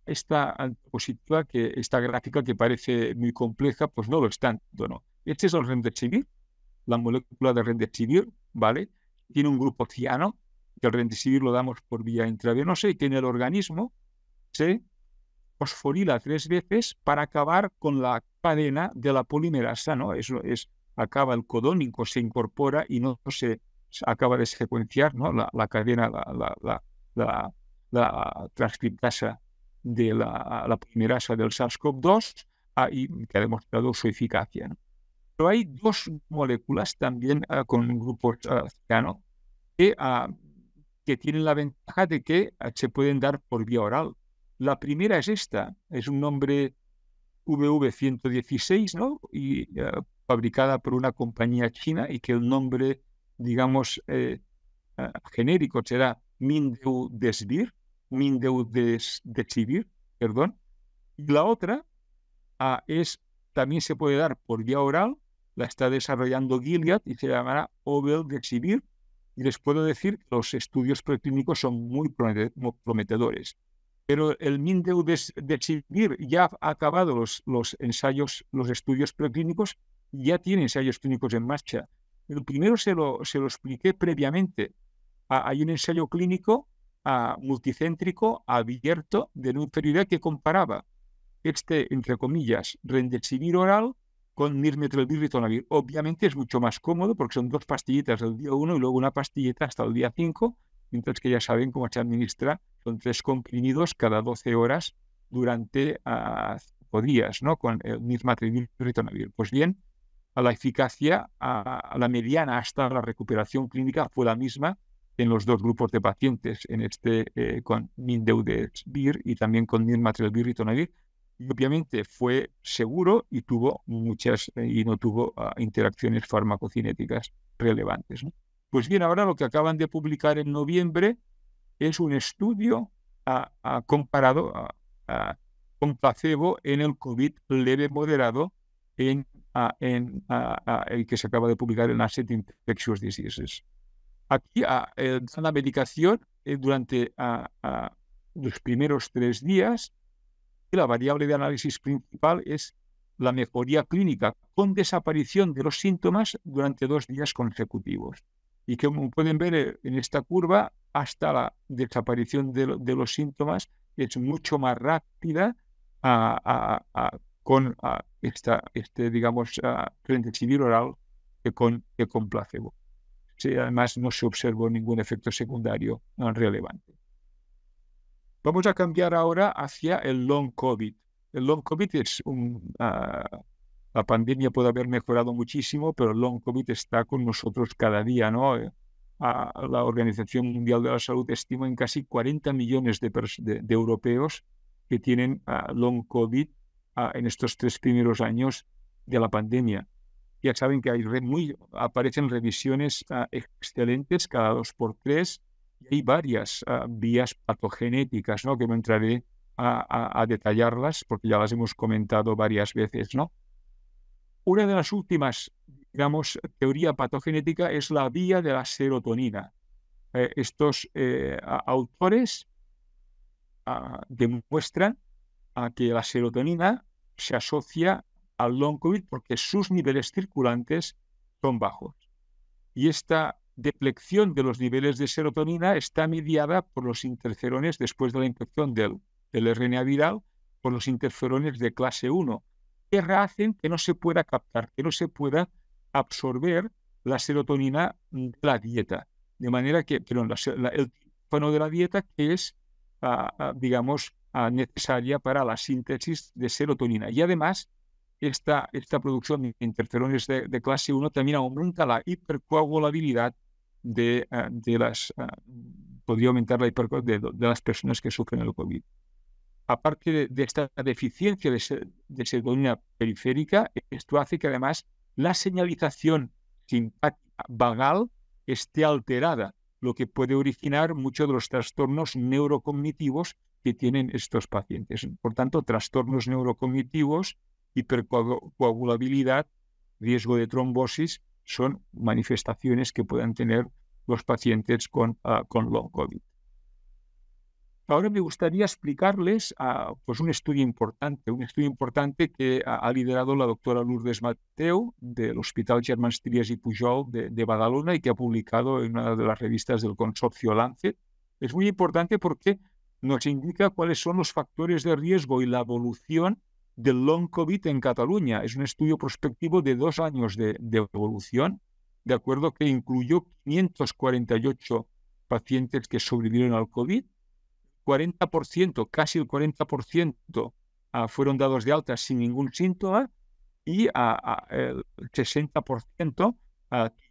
diapositiva, que esta gráfica que parece muy compleja, pues no lo es tanto, ¿no? Este es el rendesivir, la molécula de rendesivir, ¿vale? Tiene un grupo ciano, que el rendesivir lo damos por vía intravenosa y que en el organismo se fosforila tres veces para acabar con la cadena de la polimerasa, ¿no? Eso es, acaba el codónico, se incorpora y no se acaba de secuenciar, ¿no? La, cadena, la, la la transcriptasa de la, primera asa del SARS-CoV-2 que ha demostrado su eficacia. Pero hay dos moléculas también ah, con grupo ah, ciano que, ah, que tienen la ventaja de que se pueden dar por vía oral. La primera es esta, es un nombre VV116, ¿no? Y fabricada por una compañía china y que el nombre, digamos, eh, genérico será Mindeu Desvir, de exhibir, perdón. Y la otra ah, es, también se puede dar por vía oral, la está desarrollando Gilead y se llamará de exhibir. Y les puedo decir que los estudios preclínicos son muy prometedores. Pero el de exhibir ya ha acabado los, ensayos, los estudios preclínicos, ya tiene ensayos clínicos en marcha. El primero se lo, se lo expliqué previamente. Ah, hay un ensayo clínico multicéntrico abierto de una que comparaba este, entre comillas, rendexivir oral con nirmetrelvir Obviamente es mucho más cómodo porque son dos pastillitas del día uno y luego una pastillita hasta el día 5, mientras que ya saben cómo se administra, son tres comprimidos cada 12 horas durante ah, días, ¿no? Con el eh, Pues bien, a la eficacia, a la mediana hasta la recuperación clínica fue la misma en los dos grupos de pacientes, en este eh, con Mindeudesvir y también con Nirmatrelvir y Tonavir, y obviamente fue seguro y tuvo muchas eh, y no tuvo ah, interacciones farmacocinéticas relevantes. Pues bien, ahora lo que acaban de publicar en noviembre es un estudio comparado con placebo en el COVID leve moderado en, ah, en ah, el que se acaba de publicar en Asset Infectious Diseases aquí a, la medicación eh, durante a, los primeros tres días y la variable de análisis principal es la mejoría clínica con desaparición de los síntomas durante dos días consecutivos. Y como pueden ver eh, en esta curva, hasta la desaparición de, los síntomas es mucho más rápida con esta, este, digamos, frente civil oral que con, que con placebo además, no se observó ningún efecto secundario relevante. Vamos a cambiar ahora hacia el long COVID. El long COVID es un... Ah, la pandemia puede haber mejorado muchísimo, pero el long COVID está con nosotros cada día, ¿no? Eh, la Organización Mundial de la Salud estima en casi 40 millones de, europeos que tienen ah, long COVID ah, en estos tres primeros años de la pandemia. Ya saben que hay muy, aparecen revisiones ah, excelentes cada dos por tres y hay varias ah, vías patogenéticas, ¿no? Que no entraré a, detallarlas porque ya las hemos comentado varias veces, ¿no? Una de las últimas, digamos, teoría patogenética es la vía de la serotonina. Eh, estos eh, autores ah, demuestran que la serotonina se asocia al long COVID porque sus niveles circulantes son bajos. Y esta deplección de los niveles de serotonina está mediada por los interferones después de la infección del, del RNA viral, por los interferones de clase 1, que hacen que no se pueda captar, que no se pueda absorber la serotonina de la dieta. De manera que, perdón, el tímpano de la dieta que es, ah, ah, digamos, ah, necesaria para la síntesis de serotonina. Y además, esta, esta producción de interferones de, clase 1 también aumenta la hipercoagulabilidad de, ah, las, ah, podría aumentar la de, de, las personas que sufren el COVID. Aparte de, esta deficiencia de, de serotonina periférica, esto hace que además la señalización simpática vagal esté alterada, lo que puede originar muchos de los trastornos neurocognitivos que tienen estos pacientes. Por tanto, trastornos neurocognitivos hipercoagulabilidad, riesgo de trombosis, son manifestaciones que puedan tener los pacientes con, ah, con long COVID. Ahora me gustaría explicarles ah, pues un estudio importante, un estudio importante que ha liderado la doctora Lourdes Mateu del Hospital Germán Trias y Pujol de, de, Badalona y que ha publicado en una de las revistas del consorcio Lancet. Es muy importante porque nos indica cuáles son los factores de riesgo y la evolución del long COVID en Cataluña. Es un estudio prospectivo de dos años de, evolución, de acuerdo, que incluyó 548 pacientes que sobrevivieron al COVID. 40%, casi el 40% ah, fueron dados de alta sin ningún síntoma y ah, ah, el 60%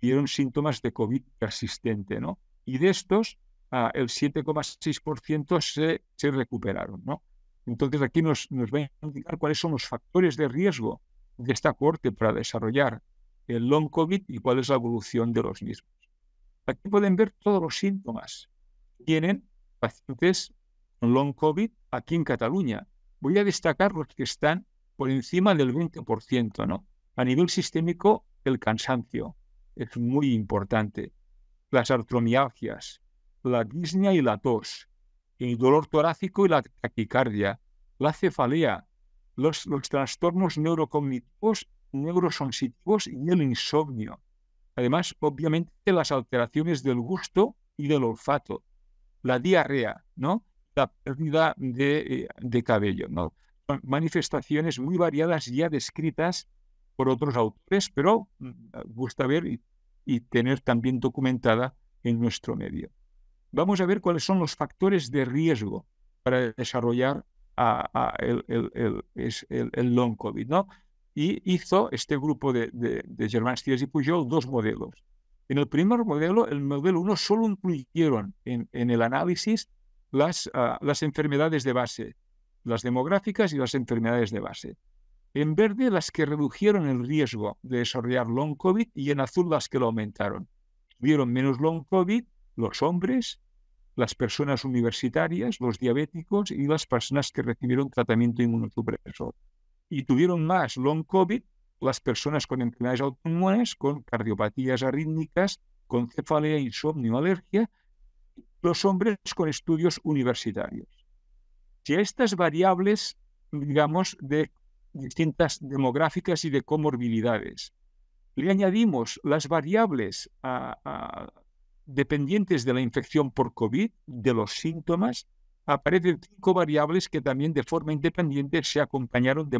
tuvieron síntomas de COVID persistente, ¿no? Y de estos, el 7,6% se, se recuperaron, ¿no? Entonces aquí nos, nos va a indicar cuáles son los factores de riesgo de esta corte para desarrollar el long COVID y cuál es la evolución de los mismos. Aquí pueden ver todos los síntomas. Tienen pacientes con long COVID aquí en Cataluña. Voy a destacar los que están por encima del 20%, ¿no? A nivel sistémico, el cansancio es muy importante. Las artromialgias, la disnea y la tos, el dolor torácico y la taquicardia, la cefalea, los, trastornos neurocognitivos, neurosensitivos y el insomnio. Además, obviamente, las alteraciones del gusto y del olfato, la diarrea, ¿no? la pérdida de, eh, cabello. ¿no? Son manifestaciones muy variadas ya descritas por otros autores, pero mm, gusta ver y tener también documentada en nuestro medio vamos a ver cuáles son los factores de riesgo para desarrollar a, el, el, el, long COVID. ¿no? Y hizo este grupo de, de, Germán y Pujol dos modelos. En el primer modelo, el modelo 1, solo incluyeron en, el análisis las, ah, las enfermedades de base, las demográficas y las enfermedades de base. En verde, las que redujeron el riesgo de desarrollar long COVID y en azul, las que lo aumentaron. Tuvieron menos long COVID los hombres, las personas universitarias, los diabéticos y las personas que recibieron tratamiento inmunosupresor. Y tuvieron más long COVID las personas con enfermedades autoinmunes, con cardiopatías arrítmicas, con cefalea, insomnio, alergia, los hombres con estudios universitarios. Si a estas variables, digamos, de distintas demográficas y de comorbilidades, le añadimos las variables a, a, dependientes de la infección por COVID, de los síntomas, aparecen cinco variables que también de forma independiente se acompañaron de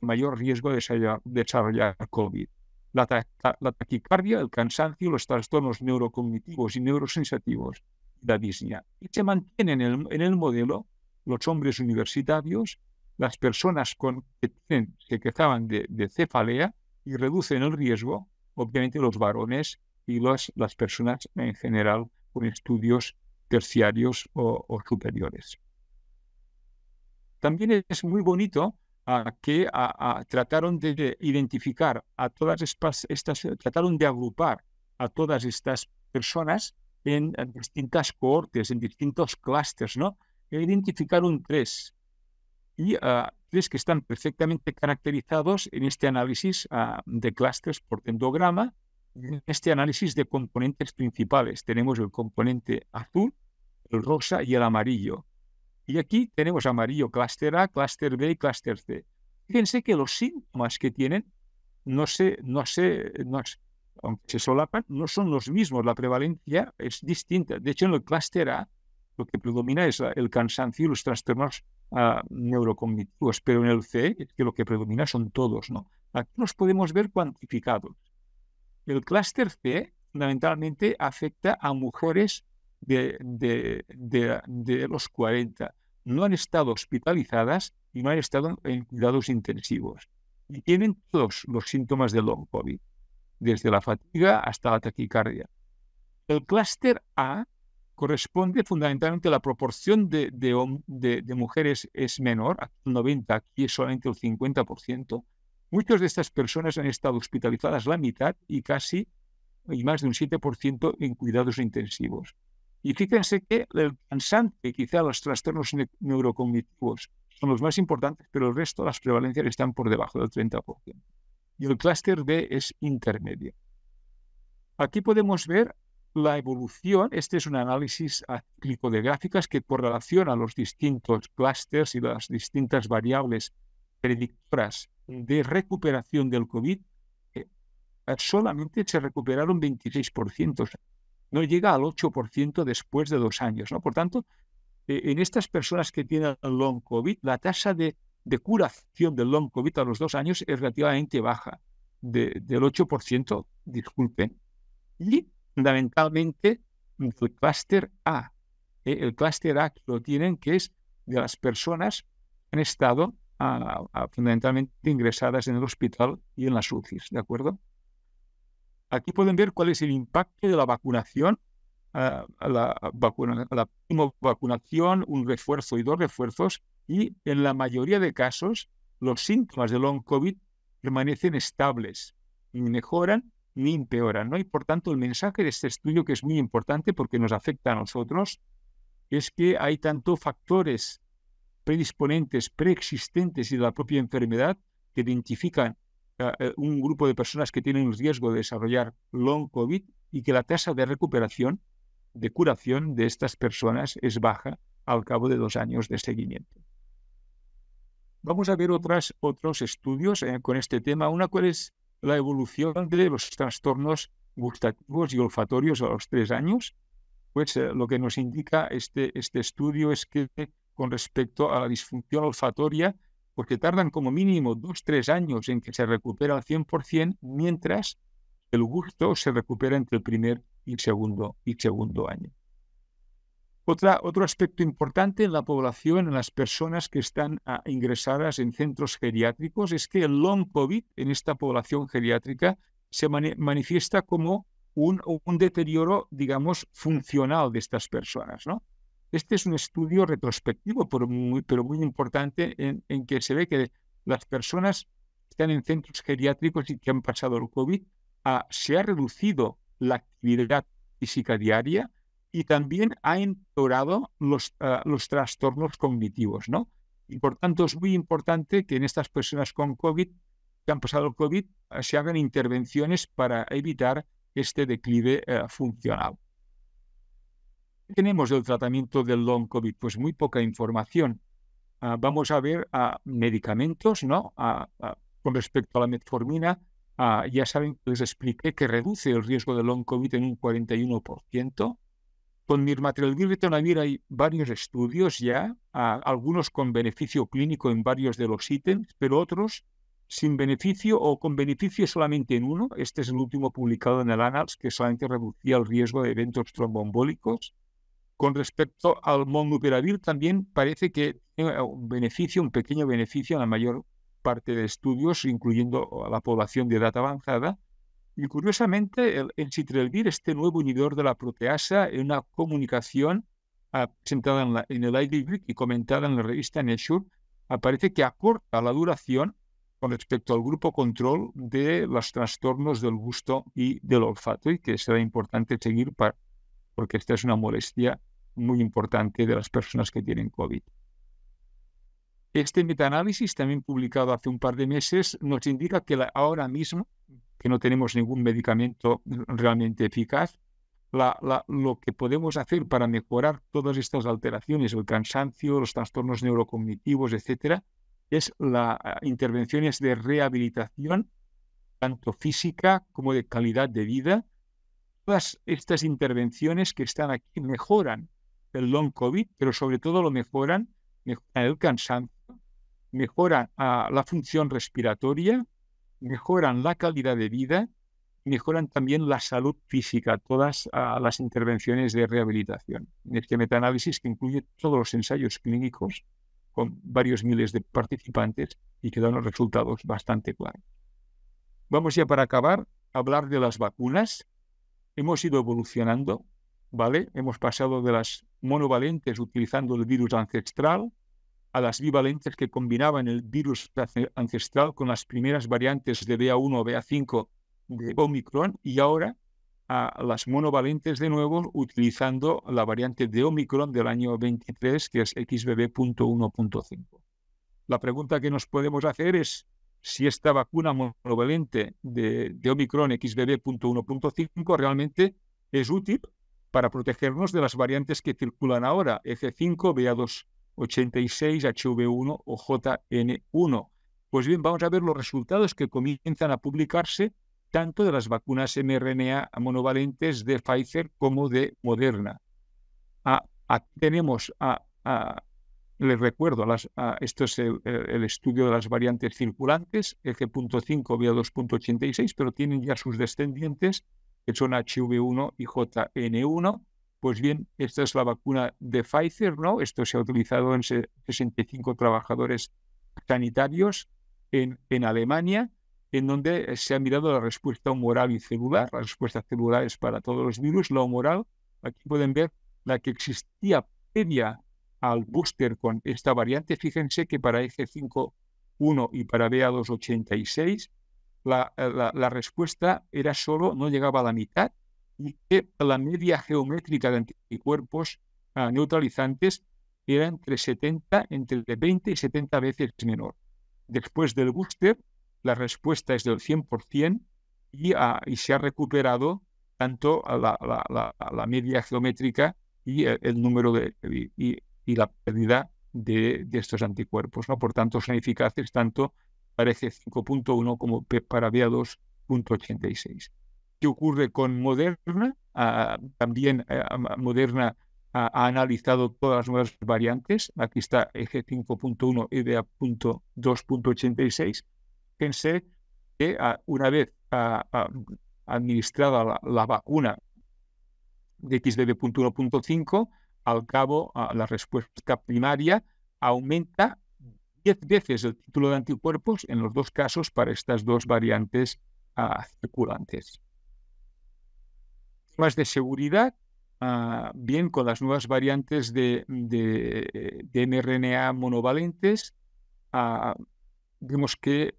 mayor, riesgo de desarrollar, COVID. La, taquicardia, el cansancio, los trastornos neurocognitivos y neurosensitivos la disnea. Y se mantienen en el, modelo los hombres universitarios, las personas con, que se quejaban de, de cefalea y reducen el riesgo, obviamente los varones y las, personas en general con estudios terciarios o, superiores. También es muy bonito ah, que ah, ah, trataron de identificar a todas estas, estas, trataron de agrupar a todas estas personas en, distintas cohortes, en distintos clústeres, ¿no? E identificaron tres, y tres que están perfectamente caracterizados en este análisis de clústeres por dendrograma, en este análisis de componentes principales tenemos el componente azul, el rosa y el amarillo. Y aquí tenemos amarillo clúster A, clúster B y clúster C. Fíjense que los síntomas que tienen no sé no sé no aunque se solapan, no son los mismos. La prevalencia es distinta. De hecho, en el clúster A lo que predomina es el cansancio y los trastornos ah, neurocognitivos, pero en el C que lo que predomina son todos, ¿no? Aquí los podemos ver cuantificados. El clúster C fundamentalmente afecta a mujeres de, los 40. No han estado hospitalizadas y no han estado en cuidados intensivos. Y tienen todos los síntomas de long COVID, desde la fatiga hasta la taquicardia. El clúster A corresponde fundamentalmente a la proporción de, de, mujeres es menor, aquí el 90, aquí es solamente el 50%, Muchas de estas personas han estado hospitalizadas la mitad y casi más de un 7% en cuidados intensivos. Y fíjense que el ansante, quizá los trastornos neurocognitivos son los más importantes, pero el resto las prevalencias están por debajo del 30%. Y el clúster B es intermedio. Aquí podemos ver la evolución. Este es un análisis cíclico de gráficas que correlaciona los distintos clústeres y las distintas variables predictoras de recuperación del COVID, eh, solamente se recuperaron 26%, no llega al 8% después de dos años. ¿no? Por tanto, e, en estas personas que tienen long COVID, la tasa de, curación del long COVID a los dos años es relativamente baja, del 8%, disculpen. Y fundamentalmente el clúster A, eh, el clúster A lo tienen que es de las personas que han estado fundamentalmente ingresadas en el hospital y en las UCIs, ¿de acuerdo? Aquí pueden ver cuál es el impacto de la vacunación, la, vacuna, vacunación, un refuerzo y dos refuerzos, y en la mayoría de casos los síntomas de long COVID permanecen estables, ni mejoran ni empeoran, ¿no? Y por tanto el mensaje de este estudio, que es muy importante porque nos afecta a nosotros, es que hay tantos factores predisponentes preexistentes y de la propia enfermedad que identifican un grupo de personas que tienen el riesgo de desarrollar long COVID y que la tasa de recuperación, de curación de estas personas es baja al cabo de dos años de seguimiento. Vamos a ver otras, otros estudios eh, con este tema. Una cual es la evolución de los trastornos gustativos y olfatorios a los tres años. Pues eh, lo que nos indica este, este estudio es que con respecto a la disfunción olfatoria, porque tardan como mínimo dos, tres años en que se recupera al 100%, mientras el gusto se recupera entre el primer y segundo, y segundo año. otro aspecto importante en la población, en las personas que están ah, ingresadas en centros geriátricos, es que el long COVID en esta población geriátrica se manifiesta como un, un, deterioro, digamos, funcional de estas personas, ¿no? Este es un estudio retrospectivo, pero muy, importante, en, que se ve que las personas que están en centros geriátricos y que han pasado el COVID, ah, se ha reducido la actividad física diaria y también ha empeorado los, ah, los trastornos cognitivos, ¿no? Y por tanto es muy importante que en estas personas con COVID, que han pasado el COVID, ah, se hagan intervenciones para evitar este declive eh, funcional. ¿Qué tenemos del tratamiento del long COVID? Pues muy poca información. Ah, vamos a ver a medicamentos, ¿no? con respecto a la metformina, ya saben que les expliqué que reduce el riesgo del long COVID en un 41%. Con mirmatrelvir hay varios estudios ya, algunos con beneficio clínico en varios de los ítems, pero otros sin beneficio o con beneficio solamente en uno. Este es el último publicado en el Annals, que solamente reducía el riesgo de eventos trombombólicos. Con respecto al monuperavir, también parece que tiene un beneficio, un pequeño beneficio en la mayor parte de estudios, incluyendo a la población de edad avanzada. Y curiosamente, el encitrelvir, este nuevo unidor de la proteasa, en una comunicación ah, presentada en, la, en el y comentada en la revista Nature, aparece que acorta la duración con respecto al grupo control de los trastornos del gusto y del olfato y que será importante seguir para porque esta es una molestia muy importante de las personas que tienen COVID. Este metaanálisis, también publicado hace un par de meses, nos indica que ahora mismo, que no tenemos ningún medicamento realmente eficaz, lo que podemos hacer para mejorar todas estas alteraciones, el cansancio, los trastornos neurocognitivos, etc., es la ah, intervenciones de rehabilitación, tanto física como de calidad de vida, todas estas intervenciones que están aquí mejoran el long COVID, pero sobre todo lo mejoran, mejoran el cansancio, mejoran ah, la función respiratoria, mejoran la calidad de vida, mejoran también la salud física, todas ah, las intervenciones de rehabilitación. En este metaanálisis que incluye todos los ensayos clínicos con varios miles de participantes y que dan unos resultados bastante claros. Vamos ya para acabar a hablar de las vacunas hemos ido evolucionando, ¿vale? Hemos pasado de las monovalentes utilizando el virus ancestral a las bivalentes que combinaban el virus ancestral con las primeras variantes de BA1 o BA5 de Omicron y ahora a las monovalentes de nuevo utilizando la variante de Omicron del año 23 que es XBB.1.5. La pregunta que nos podemos hacer es, si esta vacuna monovalente de, Omicron XBB.1.5 realmente es útil para protegernos de las variantes que circulan ahora, F5, BA286, HV1 o JN1. Pues bien, vamos a ver los resultados que comienzan a publicarse tanto de las vacunas mRNA monovalentes de Pfizer como de Moderna. aquí ah, ah, tenemos a, les recuerdo, esto es el, estudio de las variantes circulantes, G.5 vía 2.86, pero tienen ya sus descendientes, que son HV1 y JN1. Pues bien, esta es la vacuna de Pfizer, ¿no? Esto se ha utilizado en 65 trabajadores sanitarios en, Alemania, en donde se ha mirado la respuesta humoral y celular, la respuesta celular es para todos los virus, la humoral. Aquí pueden ver la que existía previa al booster con esta variante, fíjense que para eje 5.1 y para BA286 la, la, respuesta era solo, no llegaba a la mitad, y que la media geométrica de anticuerpos ah, neutralizantes era entre 70, entre 20 y 70 veces menor. Después del booster, la respuesta es del 100% ah, y, se ha recuperado tanto la, la media geométrica y el, número de, y la pérdida de, estos anticuerpos. ¿no? Por tanto, son eficaces tanto para EC5.1 como para BA2.86. ¿Qué ocurre con Moderna? Ah, también eh, ah, Moderna ha analizado todas las nuevas variantes. Aquí está EG5.1 y b2.86 Fíjense que ah, una vez administrada la, la, vacuna de XBB.1.5, al cabo la respuesta primaria aumenta 10 veces el título de anticuerpos en los dos casos para estas dos variantes ah, circulantes. Más de seguridad, ah, bien con las nuevas variantes de, de, mRNA monovalentes, ah, vemos que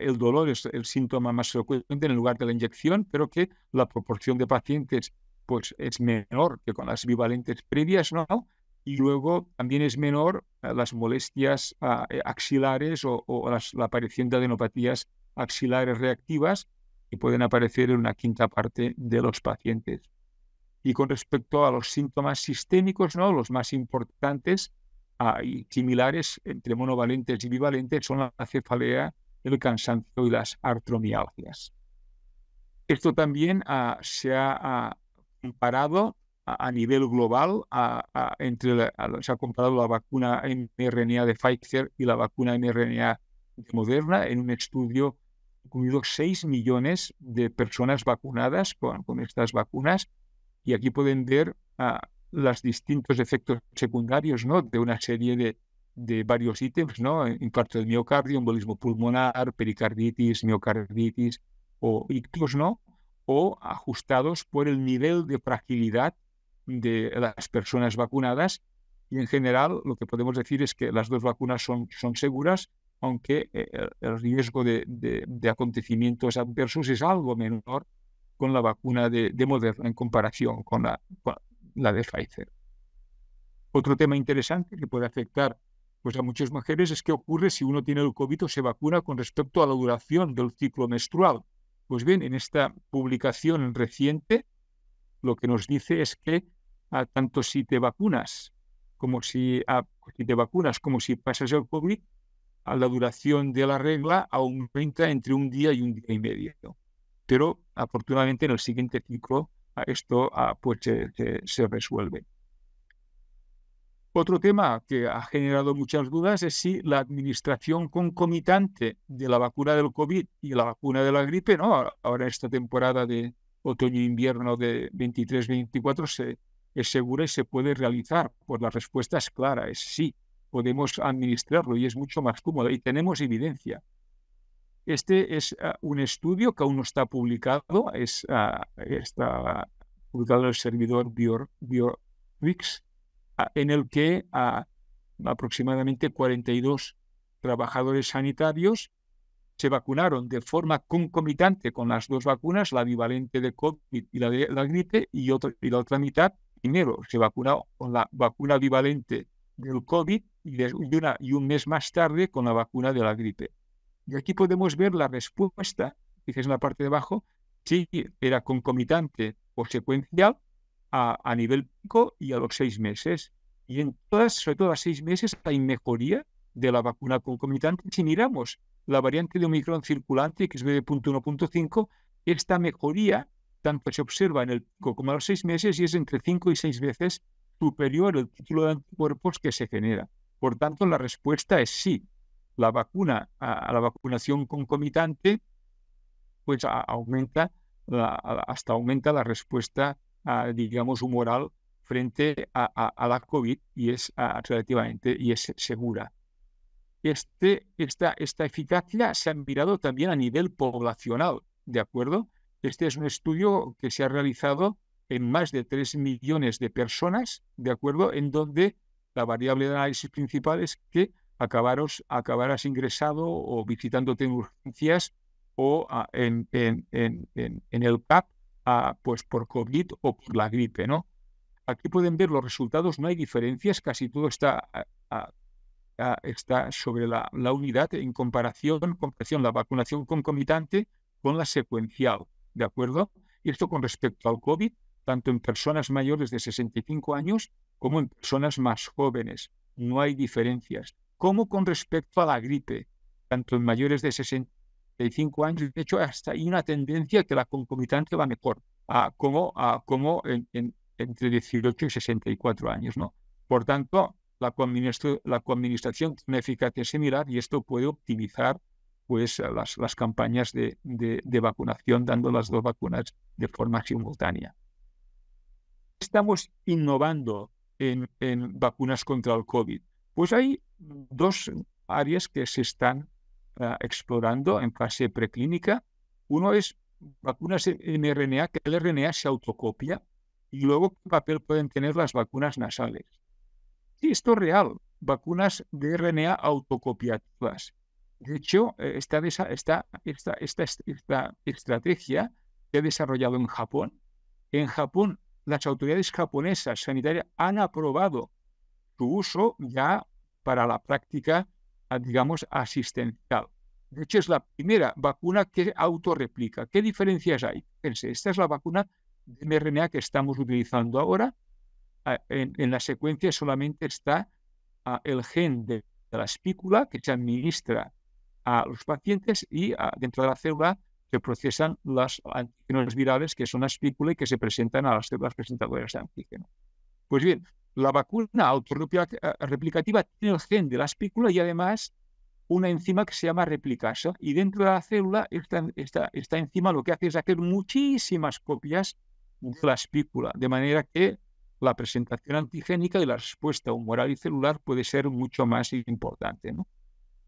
el dolor es el síntoma más frecuente en el lugar de la inyección, pero que la proporción de pacientes pues, es menor que con las bivalentes previas, ¿no? Y luego también es menor las molestias eh, axilares o, la aparición de adenopatías axilares reactivas que pueden aparecer en una quinta parte de los pacientes. Y con respecto a los síntomas sistémicos, ¿no? los más importantes y similares entre monovalentes y bivalentes son la cefalea, el cansancio y las artromialgias. Esto también ah, se ha ah, comparado a, nivel global entre se ha comparado la vacuna mRNA de Pfizer y la vacuna mRNA de Moderna en un estudio incluido 6 millones de personas vacunadas con, estas vacunas y aquí pueden ver a ah, los distintos efectos secundarios ¿no? de una serie de, de varios ítems, ¿no? infarto del miocardio, embolismo pulmonar, pericarditis, miocarditis o ictus, ¿no? o ajustados por el nivel de fragilidad de las personas vacunadas. Y en general, lo que podemos decir es que las dos vacunas son, seguras, aunque eh, el riesgo de, acontecimientos adversos es algo menor con la vacuna de, Moderna en comparación con la, de Pfizer. Otro tema interesante que puede afectar pues, a muchas mujeres es qué ocurre si uno tiene el COVID o se vacuna con respecto a la duración del ciclo menstrual. Pues bien, en esta publicación reciente, lo que nos dice es que a ah, tanto si te vacunas como ah, si, te vacunas como si pasas el COVID, a ah, la duración de la regla aumenta entre un día y un día y medio. Pero afortunadamente en el siguiente ciclo esto pues, se resuelve. Otro tema que ha generado muchas dudas es si la administración concomitante de la vacuna del COVID y la vacuna de la gripe, ¿no? ahora esta temporada de otoño-invierno e de 23-24 es segura y se puede realizar. Pues la respuesta es clara, es sí, podemos administrarlo y es mucho más cómodo y tenemos evidencia. Este es ah, un estudio que aún no está publicado, es, ah, está publicado en el servidor BioRix en el que aproximadamente 42 trabajadores sanitarios se vacunaron de forma concomitante con las dos vacunas, la bivalente de COVID y la de la gripe, y, y la otra mitad, primero, se vacunó con la vacuna bivalente del COVID y, una, y un mes más tarde con la vacuna de la gripe. Y aquí podemos ver la respuesta, dices en la parte de abajo, si era concomitante o secuencial, a, nivel pico y a los seis meses. Y en todas, sobre todo a seis meses, hay mejoría de la vacuna concomitante. Si miramos la variante de Omicron circulante, que es B.1.5, esta mejoría tanto se observa en el pico como a los seis meses y es entre cinco y seis veces superior el título de anticuerpos que se genera. Por tanto, la respuesta es sí. La vacuna a, la vacunación concomitante pues aumenta hasta aumenta la respuesta digamos digamos, moral frente a, la COVID y es relativamente y es segura. Este, esta, esta eficacia se ha mirado también a nivel poblacional, ¿de acuerdo? Este es un estudio que se ha realizado en más de 3 millones de personas, ¿de acuerdo? En donde la variable de análisis principal es que acabaros, acabarás ingresado o visitándote en urgencias o en, en, el PAP pues por COVID o por la gripe, ¿no? Aquí pueden ver los resultados, no hay diferencias, casi todo está, está sobre la, unidad en comparación, comparación la vacunación concomitante con la secuencial, ¿de acuerdo? Y esto con respecto al COVID, tanto en personas mayores de 65 años como en personas más jóvenes. No hay diferencias. Como con respecto a la gripe, tanto en mayores de 60 años. De hecho, hasta hay una tendencia que la concomitante va mejor, a, como, a, como en, entre 18 y 64 años. ¿no? Por tanto, la, coadministración, la coadministración tiene una eficacia similar y esto puede optimizar pues, las, las campañas de, vacunación dando las dos vacunas de forma simultánea. Estamos innovando en, en vacunas contra el COVID. Pues hay dos áreas que se están Ah, explorando en fase preclínica. Uno es vacunas en RNA, que el RNA se autocopia, y luego qué papel pueden tener las vacunas nasales. Sí, esto es real, vacunas de RNA autocopiativas. De hecho, eh, esta, esta, esta, esta estrategia se ha desarrollado en Japón. En Japón, las autoridades japonesas sanitarias han aprobado su uso ya para la práctica digamos, asistencial. De hecho, es la primera vacuna que autorreplica. ¿Qué diferencias hay? Fíjense, esta es la vacuna de mRNA que estamos utilizando ahora. En, la secuencia solamente está el gen de, la espícula que se administra a los pacientes y dentro de la célula se procesan las antígenos virales que son la espícula y que se presentan a las células presentadoras de antígeno. Pues bien, la vacuna autoreplicativa eh, tiene el gen de la espícula y además una enzima que se llama replicasa. Y dentro de la célula, esta, enzima lo que hace es hacer muchísimas copias de la espícula, de manera que la presentación antigénica y la respuesta humoral y celular puede ser mucho más importante.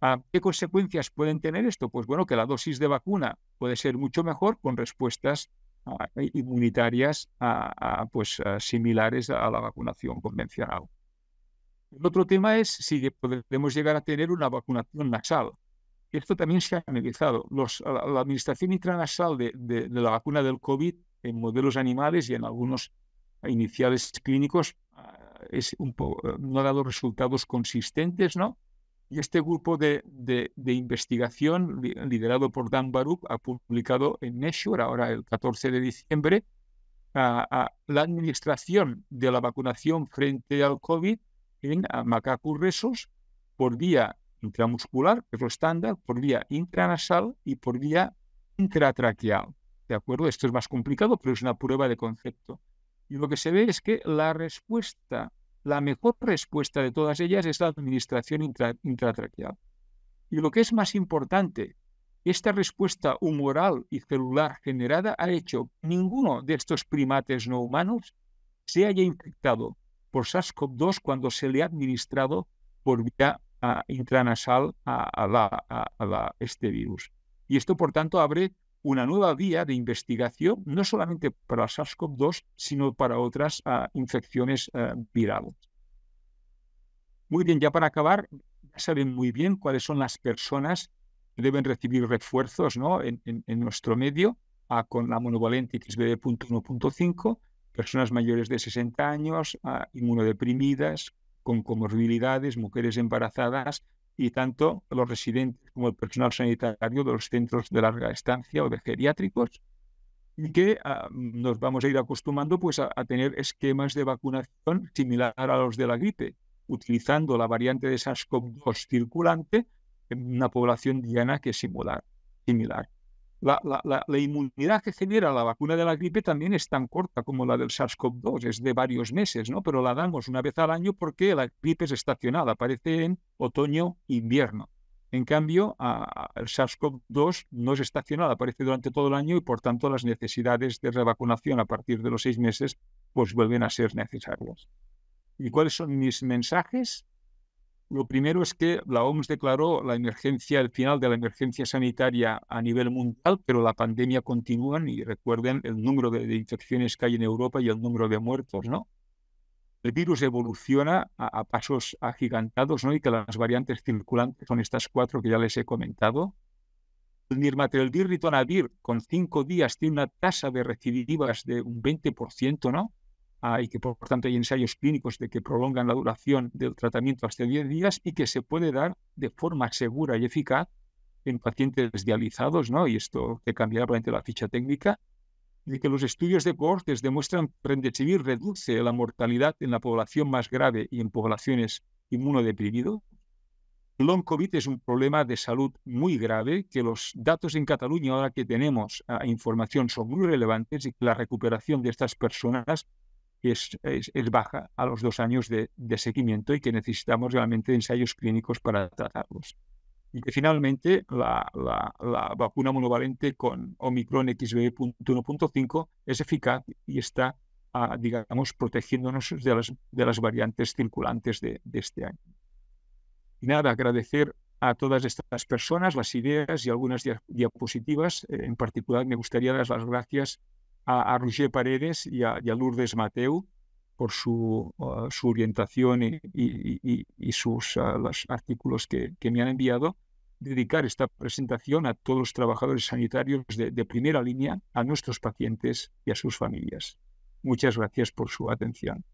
Ah, ¿Qué consecuencias pueden tener esto? Pues bueno, que la dosis de vacuna puede ser mucho mejor con respuestas Ah, inmunitarias pues, similares a la vacunación convencional. El otro tema es si podemos llegar a tener una vacunación nasal. Esto también se ha analizado. la, administración intranasal de, la vacuna del COVID en modelos animales y en algunos iniciales clínicos ah, no ha dado resultados consistentes, ¿no? Y este grupo de, investigación, liderado por Dan Baruch, ha publicado en Nature, ahora el 14 de diciembre, la administración de la vacunación frente al COVID en macacos resos por vía intramuscular, que es lo estándar, por vía intranasal y por vía intratraqueal. ¿De acuerdo? Esto es más complicado, pero es una prueba de concepto. Y lo que se ve es que la respuesta la mejor respuesta de todas ellas es la administración intratraqueal. Y lo que es más importante, esta respuesta humoral y celular generada ha hecho que ninguno de estos primates no humanos se haya infectado por SARS-CoV-2 cuando se le ha administrado por vía ah, intranasal a, este virus. Y esto, por tanto, abre una nueva vía de investigación, no solamente para SARS-CoV-2, sino para otras ah, infecciones ah, virales. Muy bien, ya para acabar, ya saben muy bien cuáles son las personas que deben recibir refuerzos ¿no? en, nuestro medio ah, con la monovalente XBD.1.5, personas mayores de 60 años, inmunodeprimidas, con comorbilidades, mujeres embarazadas, y tanto los residentes como el personal sanitario de los centros de larga estancia o de geriátricos y que ah, nos vamos a ir acostumbrando pues a, tener esquemas de vacunación similar a los de la gripe, utilizando la variante de SARS-CoV-2 circulante en una población diana que es similar. similar la, la, la, inmunidad que genera la vacuna de la gripe también es tan corta como la del SARS-CoV-2, es de varios meses, ¿no? Pero la damos una vez al año porque la gripe es estacionada, aparece en otoño, invierno. En cambio, el SARS-CoV-2 no es estacional, aparece durante todo el año y por tanto las necesidades de revacunación a partir de los seis meses pues vuelven a ser necesarias. ¿Y cuáles son mis mensajes? Lo primero es que la OMS declaró la emergencia, el final de la emergencia sanitaria a nivel mundial, pero la pandemia continúa y recuerden el número de, infecciones que hay en Europa y el número de muertos, ¿no? El virus evoluciona a, pasos agigantados, ¿no? Y que las variantes circulantes son estas cuatro que ya les he comentado. El nirmatrelvir con cinco días tiene una tasa de recidivas de un 20%, ¿no? Ah, y que por tanto hay ensayos clínicos de que prolongan la duración del tratamiento hasta 10 días y que se puede dar de forma segura y eficaz en pacientes dializados, ¿no? Y esto te cambiará la ficha técnica, de que los estudios de cohortes demuestran que Remdesivir reduce la mortalidad en la población más grave y en poblaciones inmunodeprimido. Long COVID es un problema de salud muy grave, que los datos en Cataluña ahora que tenemos ah, información son muy relevantes y que la recuperación de estas personas que es, baja a los dos años de, seguimiento y que necesitamos realmente ensayos clínicos para tratarlos. Y que finalmente la, vacuna monovalente con Omicron XBB.1.5 es eficaz y está, ah, digamos, protegiéndonos de las, variantes circulantes de, de este año. Y nada, agradecer a todas estas personas las ideas y algunas diapositivas. En particular, me gustaría dar las gracias a, a Roger Paredes y a, Lourdes Mateu por su, ah, su orientación y, y, y sus ah, los artículos que, que, me han enviado, dedicar esta presentación a todos los trabajadores sanitarios de primera línea, a nuestros pacientes y a sus familias. Muchas gracias por su atención.